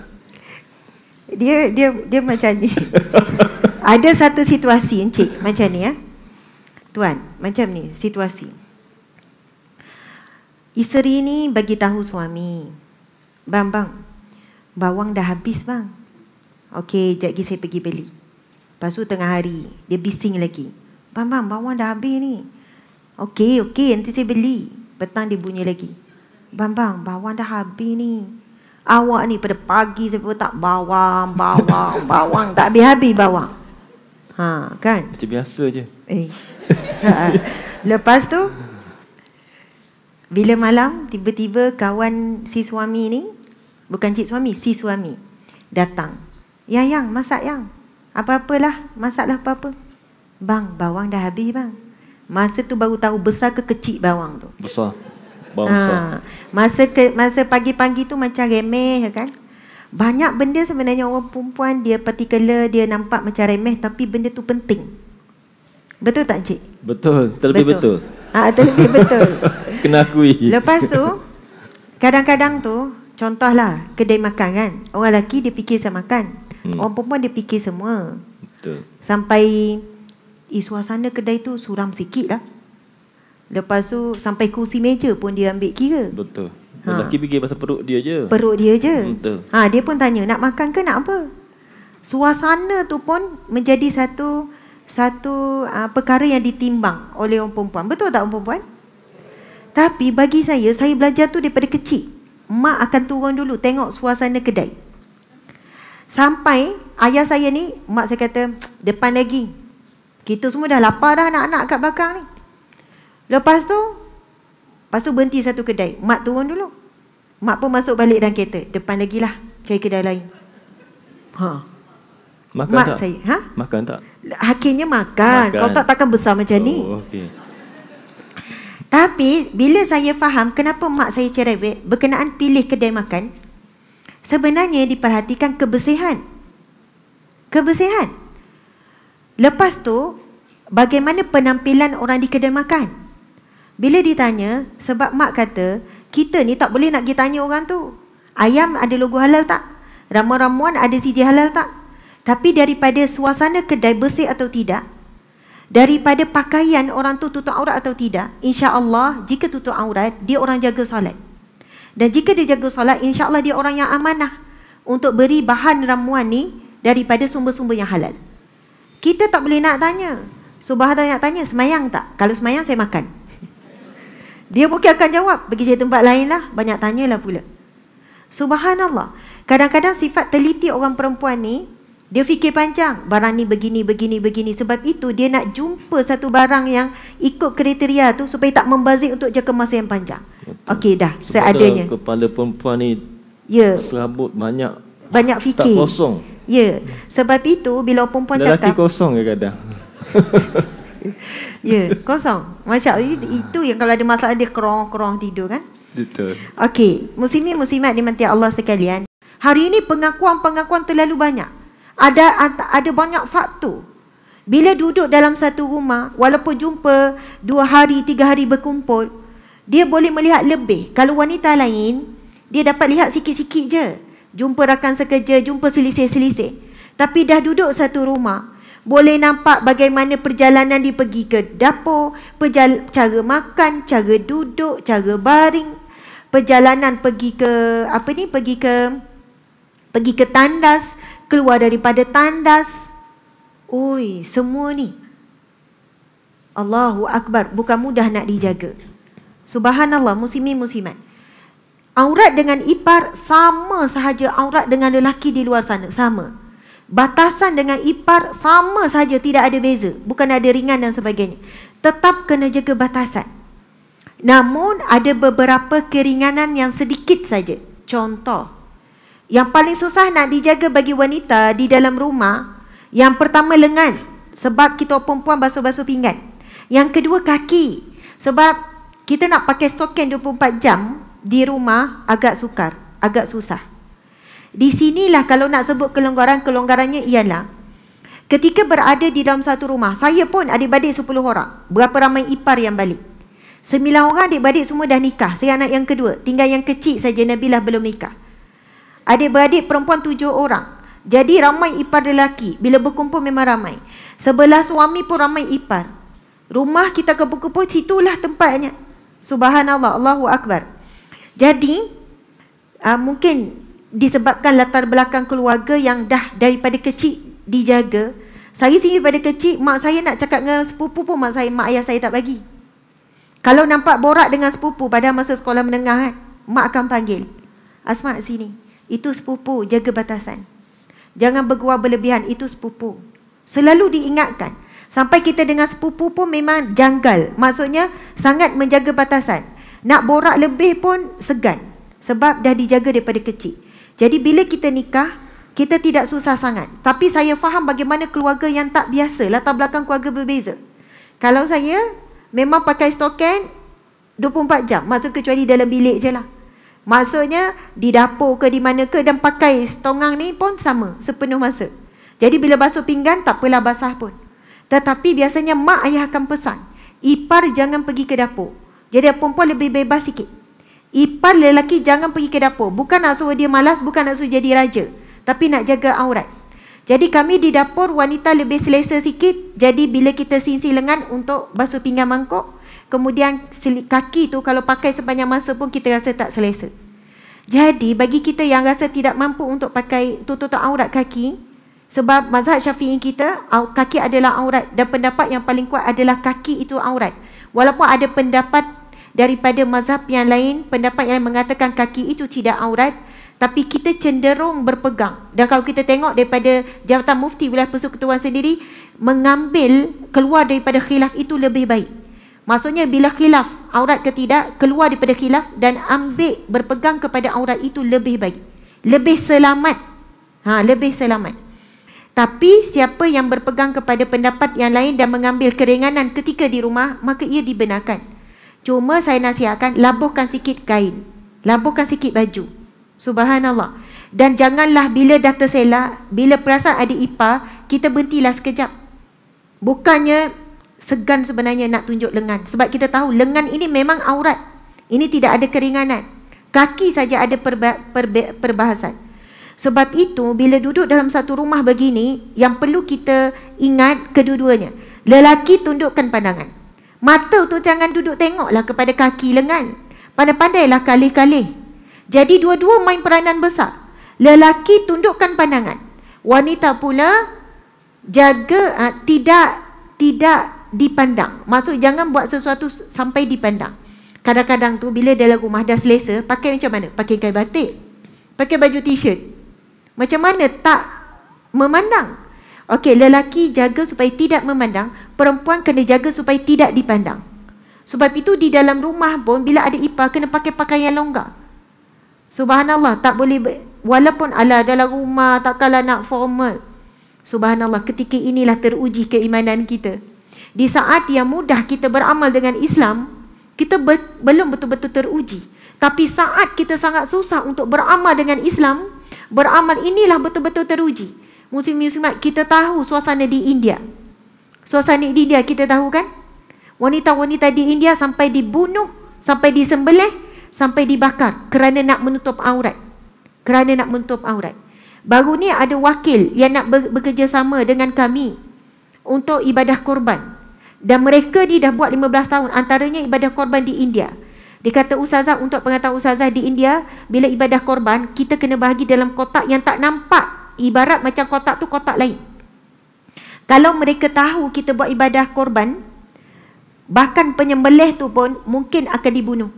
Dia, dia, dia macam ni. (laughs) Ada satu situasi, Encik, macam ni. ya. Tuan, macam ni situasi. Isteri ni bagi tahu suami. Bang, bang. Bawang dah habis, bang. Okey, jap lagi saya pergi beli. Pasu tengah hari, dia bising lagi. Bang, bang, bawang dah habis ni. Okey, okey, nanti saya beli. Petang dia bunyi lagi. Bang, bang, bawang dah habis ni. Awak ni pada pagi saya pun tak bawang, bawang, (laughs) bawang. Tak habis-habis bawang. Ha, kan? Macam biasa je. Eh. Ha, ha. Lepas tu, bila malam tiba-tiba kawan si suami ni bukan cik suami si suami datang yang yang masak yang apa-apalah masaklah apa-apa bang bawang dah habis bang masa tu baru tahu besar ke kecil bawang tu besar bawang ha. masa ke, masa pagi-pagi tu macam remeh ya kan banyak benda sebenarnya orang perempuan dia particular dia nampak macam remeh tapi benda tu penting betul tak cik betul terlebih betul, betul. Ah, terlebih betul. (laughs) Kena akui. Lepas tu, kadang-kadang tu, contohlah kedai makan kan. Orang lelaki dia fikir saya makan. Hmm. Orang perempuan dia fikir semua. Betul. Sampai eh, suasana kedai tu suram sikit lah. Lepas tu sampai kursi meja pun dia ambil kira. Betul. Ha. Lelaki fikir pasal perut dia je. Perut dia je. Hmm, betul. Ha, dia pun tanya nak makan ke nak apa. Suasana tu pun menjadi satu satu uh, perkara yang ditimbang oleh orang perempuan. Betul tak orang perempuan? Tapi bagi saya, saya belajar tu daripada kecil. Mak akan turun dulu tengok suasana kedai. Sampai ayah saya ni, mak saya kata, depan lagi. Kita semua dah lapar dah anak-anak kat belakang ni. Lepas tu, lepas tu berhenti satu kedai. Mak turun dulu. Mak pun masuk balik dalam kereta. Depan lagi lah, cari kedai lain. Ha. Makan mak tak? Saya, ha? Makan tak? Hakinya makan. makan. Kau tak takkan besar macam oh, ni. Okay. Tapi bila saya faham kenapa mak saya cerewet berkenaan pilih kedai makan, sebenarnya diperhatikan kebersihan. Kebersihan. Lepas tu, bagaimana penampilan orang di kedai makan? Bila ditanya, sebab mak kata, kita ni tak boleh nak pergi tanya orang tu. Ayam ada logo halal tak? Ramuan-ramuan ada CJ halal tak? Tapi daripada suasana kedai bersih atau tidak Daripada pakaian orang tu tutup aurat atau tidak insya Allah jika tutup aurat Dia orang jaga solat Dan jika dia jaga solat insya Allah dia orang yang amanah Untuk beri bahan ramuan ni Daripada sumber-sumber yang halal Kita tak boleh nak tanya Subhanallah nak tanya semayang tak Kalau semayang saya makan (laughs) Dia mungkin akan jawab Pergi cari tempat lain lah Banyak tanyalah pula Subhanallah Kadang-kadang sifat teliti orang perempuan ni dia fikir panjang Barang ni begini, begini, begini Sebab itu dia nak jumpa satu barang yang Ikut kriteria tu Supaya tak membazir untuk jaga masa yang panjang Okey dah, sebab seadanya kepala perempuan ni ya. Serabut banyak Banyak fikir Tak kosong Ya, sebab itu bila perempuan Lelaki cakap Lelaki kosong ke kadang (laughs) Ya, kosong Masya Allah, itu yang kalau ada masalah dia kerong-kerong tidur kan Betul Okey, muslimin muslimat dimantik Allah sekalian Hari ini pengakuan-pengakuan terlalu banyak ada ada banyak faktor. Bila duduk dalam satu rumah, walaupun jumpa dua hari, tiga hari berkumpul, dia boleh melihat lebih. Kalau wanita lain, dia dapat lihat sikit-sikit je. Jumpa rakan sekerja, jumpa selisih-selisih. Tapi dah duduk satu rumah, boleh nampak bagaimana perjalanan dia pergi ke dapur, perjal- cara makan, cara duduk, cara baring, perjalanan pergi ke apa ni? Pergi ke pergi ke tandas, keluar daripada tandas. Ui, semua ni. Allahu Akbar, bukan mudah nak dijaga. Subhanallah, muslimin muslimat. Aurat dengan ipar sama sahaja aurat dengan lelaki di luar sana, sama. Batasan dengan ipar sama sahaja, tidak ada beza. Bukan ada ringan dan sebagainya. Tetap kena jaga batasan. Namun ada beberapa keringanan yang sedikit saja. Contoh, yang paling susah nak dijaga bagi wanita di dalam rumah, yang pertama lengan sebab kita perempuan basuh-basuh pinggan. Yang kedua kaki sebab kita nak pakai stoken 24 jam di rumah agak sukar, agak susah. Di sinilah kalau nak sebut kelonggaran-kelonggarannya ialah ketika berada di dalam satu rumah, saya pun adik-adik 10 orang. Berapa ramai ipar yang balik? 9 orang adik-adik semua dah nikah. Saya anak yang kedua, tinggal yang kecil saja Nabilah belum nikah. Adik-beradik perempuan tujuh orang Jadi ramai ipar lelaki Bila berkumpul memang ramai Sebelah suami pun ramai ipar Rumah kita ke kumpul situlah tempatnya Subhanallah, Allahu Akbar Jadi uh, Mungkin disebabkan latar belakang keluarga Yang dah daripada kecil dijaga Saya sini daripada kecil Mak saya nak cakap dengan sepupu pun Mak, saya, mak ayah saya tak bagi Kalau nampak borak dengan sepupu Pada masa sekolah menengah kan, Mak akan panggil Asma sini. Itu sepupu, jaga batasan. Jangan bergurau berlebihan, itu sepupu. Selalu diingatkan. Sampai kita dengan sepupu pun memang janggal. Maksudnya sangat menjaga batasan. Nak borak lebih pun segan. Sebab dah dijaga daripada kecil. Jadi bila kita nikah, kita tidak susah sangat. Tapi saya faham bagaimana keluarga yang tak biasa, latar belakang keluarga berbeza. Kalau saya memang pakai stoken 24 jam. Maksud kecuali dalam bilik je lah. Maksudnya di dapur ke di mana ke dan pakai setongang ni pun sama sepenuh masa. Jadi bila basuh pinggan tak apalah basah pun. Tetapi biasanya mak ayah akan pesan, ipar jangan pergi ke dapur. Jadi perempuan lebih bebas sikit. Ipar lelaki jangan pergi ke dapur. Bukan nak suruh dia malas, bukan nak suruh jadi raja. Tapi nak jaga aurat. Jadi kami di dapur wanita lebih selesa sikit. Jadi bila kita sinsi lengan untuk basuh pinggan mangkuk, kemudian kaki tu kalau pakai sepanjang masa pun kita rasa tak selesa. Jadi bagi kita yang rasa tidak mampu untuk pakai tutup-tutup aurat kaki, sebab mazhab syafi'i kita, kaki adalah aurat dan pendapat yang paling kuat adalah kaki itu aurat. Walaupun ada pendapat daripada mazhab yang lain, pendapat yang mengatakan kaki itu tidak aurat, tapi kita cenderung berpegang. Dan kalau kita tengok daripada jawatan mufti wilayah persekutuan sendiri, mengambil keluar daripada khilaf itu lebih baik. Maksudnya bila khilaf aurat ke tidak keluar daripada khilaf dan ambil berpegang kepada aurat itu lebih baik. Lebih selamat. Ha lebih selamat. Tapi siapa yang berpegang kepada pendapat yang lain dan mengambil keringanan ketika di rumah maka ia dibenarkan. Cuma saya nasihatkan labuhkan sikit kain. Labuhkan sikit baju. Subhanallah. Dan janganlah bila dah terselak, bila perasaan ada ipar, kita berhentilah sekejap. Bukannya segan sebenarnya nak tunjuk lengan sebab kita tahu lengan ini memang aurat ini tidak ada keringanan kaki saja ada perba- perba- perbahasan sebab itu bila duduk dalam satu rumah begini yang perlu kita ingat kedua-duanya lelaki tundukkan pandangan mata tu jangan duduk tengoklah kepada kaki lengan pandai-pandailah kali kali jadi dua-dua main peranan besar lelaki tundukkan pandangan wanita pula jaga uh, tidak tidak dipandang. Maksud jangan buat sesuatu sampai dipandang. Kadang-kadang tu bila dalam rumah dah selesa, pakai macam mana? Pakai kain batik. Pakai baju t-shirt. Macam mana tak memandang? Okey, lelaki jaga supaya tidak memandang, perempuan kena jaga supaya tidak dipandang. Sebab itu di dalam rumah pun bila ada ipar kena pakai pakaian longgar. Subhanallah, tak boleh walaupun ala dalam rumah tak kala nak formal. Subhanallah, ketika inilah teruji keimanan kita. Di saat yang mudah kita beramal dengan Islam, kita be- belum betul-betul teruji. Tapi saat kita sangat susah untuk beramal dengan Islam, beramal inilah betul-betul teruji. Muslim-muslimat kita tahu suasana di India. Suasana di India kita tahu kan? Wanita-wanita di India sampai dibunuh, sampai disembelih, sampai dibakar kerana nak menutup aurat. Kerana nak menutup aurat. Baru ni ada wakil yang nak bekerjasama dengan kami untuk ibadah korban. Dan mereka ni dah buat 15 tahun Antaranya ibadah korban di India Dikata Ustazah untuk pengetahuan Ustazah di India Bila ibadah korban Kita kena bahagi dalam kotak yang tak nampak Ibarat macam kotak tu kotak lain Kalau mereka tahu kita buat ibadah korban Bahkan penyembelih tu pun mungkin akan dibunuh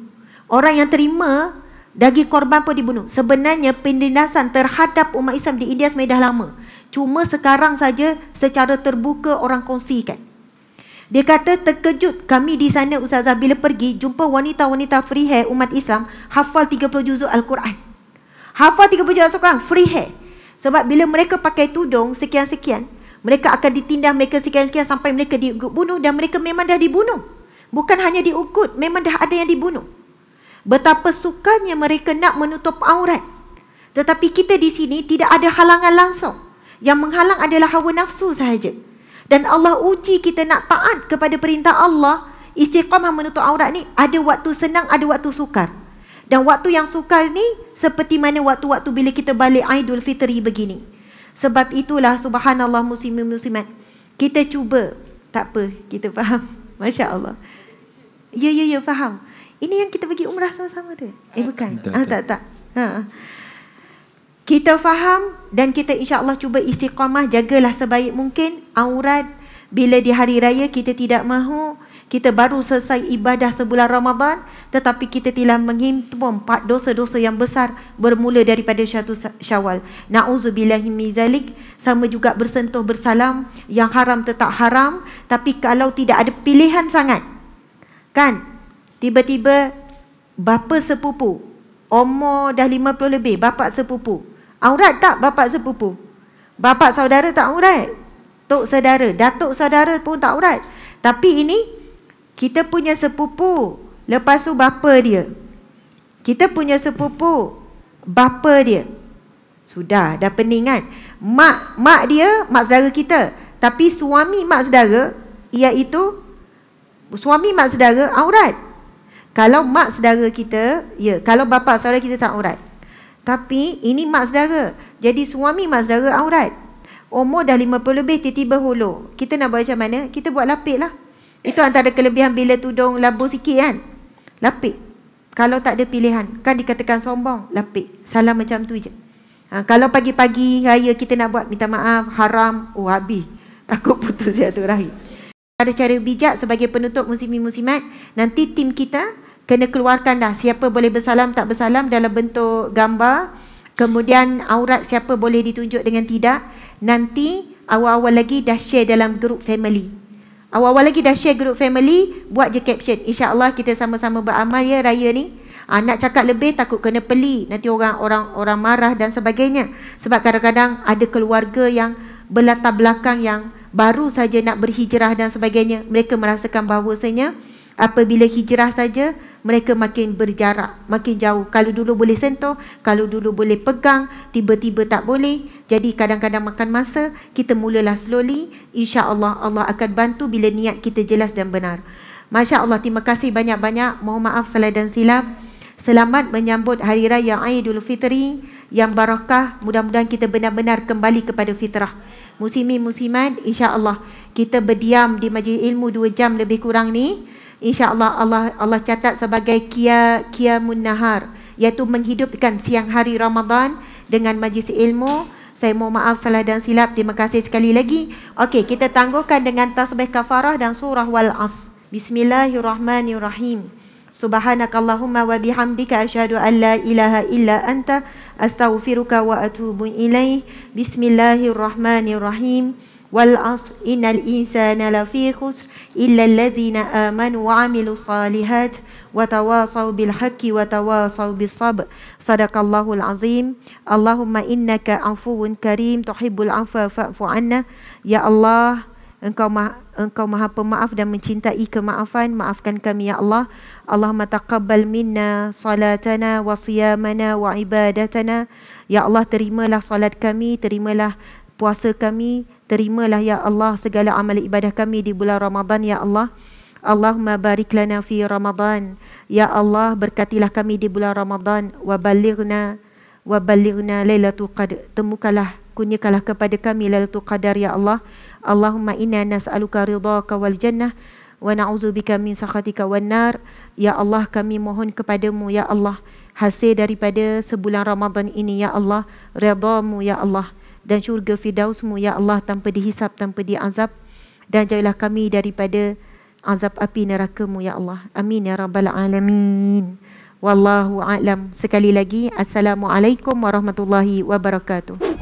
Orang yang terima daging korban pun dibunuh Sebenarnya pendinasan terhadap umat Islam di India sebenarnya dah lama Cuma sekarang saja secara terbuka orang kongsikan dia kata terkejut kami di sana Ustazah bila pergi jumpa wanita-wanita free hair umat Islam hafal 30 juzuk Al-Quran. Hafal 30 juzuk Al-Quran free hair. Sebab bila mereka pakai tudung sekian-sekian, mereka akan ditindas mereka sekian-sekian sampai mereka dibunuh dan mereka memang dah dibunuh. Bukan hanya diukut, memang dah ada yang dibunuh. Betapa sukanya mereka nak menutup aurat. Tetapi kita di sini tidak ada halangan langsung. Yang menghalang adalah hawa nafsu sahaja. Dan Allah uji kita nak taat kepada perintah Allah Istiqamah menutup aurat ni Ada waktu senang, ada waktu sukar Dan waktu yang sukar ni Seperti mana waktu-waktu bila kita balik Aidul Fitri begini Sebab itulah subhanallah Muslimin muslimat Kita cuba Tak apa, kita faham (laughs) Masya Allah Ya, ya, ya, faham Ini yang kita pergi umrah sama-sama tu Eh ah, bukan, ah, tak, tak, tak. Ha. ha kita faham dan kita insya Allah cuba istiqamah jagalah sebaik mungkin aurat bila di hari raya kita tidak mahu kita baru selesai ibadah sebulan Ramadan tetapi kita telah menghimpun empat dosa-dosa yang besar bermula daripada satu syawal. Na'udzubillahi mizalik sama juga bersentuh bersalam yang haram tetap haram tapi kalau tidak ada pilihan sangat kan tiba-tiba bapa sepupu Omo dah 50 lebih, bapa sepupu aurat tak bapak sepupu? Bapak saudara tak aurat. Tok saudara, datuk saudara pun tak aurat. Tapi ini kita punya sepupu, lepas tu bapa dia. Kita punya sepupu, bapa dia. Sudah, dah pening kan? Mak mak dia, mak saudara kita. Tapi suami mak saudara iaitu suami mak saudara aurat. Kalau mak saudara kita, ya, kalau bapa saudara kita tak aurat. Tapi ini mak saudara. Jadi suami mak saudara aurat. Umur dah 50 lebih tiba-tiba hulu. Kita nak buat macam mana? Kita buat lapik lah. Itu antara kelebihan bila tudung labu sikit kan? Lapik. Kalau tak ada pilihan. Kan dikatakan sombong. Lapik. Salah macam tu je. Ha, kalau pagi-pagi raya kita nak buat minta maaf. Haram. Oh habis. (laughs) Takut putus ya tu rahim. Ada cara bijak sebagai penutup musim-musimat. Nanti tim kita kena keluarkan dah siapa boleh bersalam tak bersalam dalam bentuk gambar kemudian aurat siapa boleh ditunjuk dengan tidak nanti awal-awal lagi dah share dalam grup family awal-awal lagi dah share grup family buat je caption insyaallah kita sama-sama beramal ya raya ni ha, nak cakap lebih takut kena peli nanti orang orang orang marah dan sebagainya sebab kadang-kadang ada keluarga yang berlatar belakang yang baru saja nak berhijrah dan sebagainya mereka merasakan bahawasanya Apabila hijrah saja mereka makin berjarak, makin jauh. Kalau dulu boleh sentuh, kalau dulu boleh pegang, tiba-tiba tak boleh. Jadi kadang-kadang makan masa, kita mulalah slowly. Insya Allah Allah akan bantu bila niat kita jelas dan benar. Masya Allah, terima kasih banyak-banyak. Mohon maaf salah dan silap. Selamat menyambut Hari Raya Aidul Fitri yang barakah. Mudah-mudahan kita benar-benar kembali kepada fitrah. Musimi musiman, Insya Allah kita berdiam di majlis ilmu 2 jam lebih kurang ni insyaallah Allah Allah catat sebagai Kia Kia Munahar iaitu menghidupkan siang hari Ramadan dengan majlis ilmu saya mohon maaf salah dan silap terima kasih sekali lagi okey kita tangguhkan dengan tasbih kafarah dan surah wal as bismillahirrahmanirrahim subhanakallahumma wa bihamdika asyhadu alla la ilaha illa anta astaghfiruka wa atubu ilaih bismillahirrahmanirrahim wal asr innal insana lafi khusr illa alladhina amanu wa amilu salihat wa tawasaw bil haqqi wa tawasaw bis sabr sadaqallahul azim allahumma innaka afuwun karim tuhibbul afwa fa'fu anna ya allah engkau maha engkau maha pemaaf dan mencintai kemaafan maafkan kami ya allah allahumma taqabbal minna salatana wa siyamana wa ibadatana ya allah terimalah salat kami terimalah puasa kami Terimalah ya Allah segala amal ibadah kami di bulan Ramadan ya Allah. Allahumma barik lana fi Ramadan. Ya Allah berkatilah kami di bulan Ramadan wa balighna wa balighna lailatul qadr. Temukalah kunyakalah kepada kami lailatul qadar ya Allah. Allahumma inna nas'aluka ridhaka wal jannah wa na'udzubika min sakhatika wan nar. Ya Allah kami mohon kepadamu ya Allah hasil daripada sebulan Ramadan ini ya Allah redamu ya Allah dan syurga firdausmu ya Allah tanpa dihisap tanpa diazab dan jauhilah kami daripada azab api nerakamu ya Allah amin ya rabbal alamin wallahu alam sekali lagi assalamualaikum warahmatullahi wabarakatuh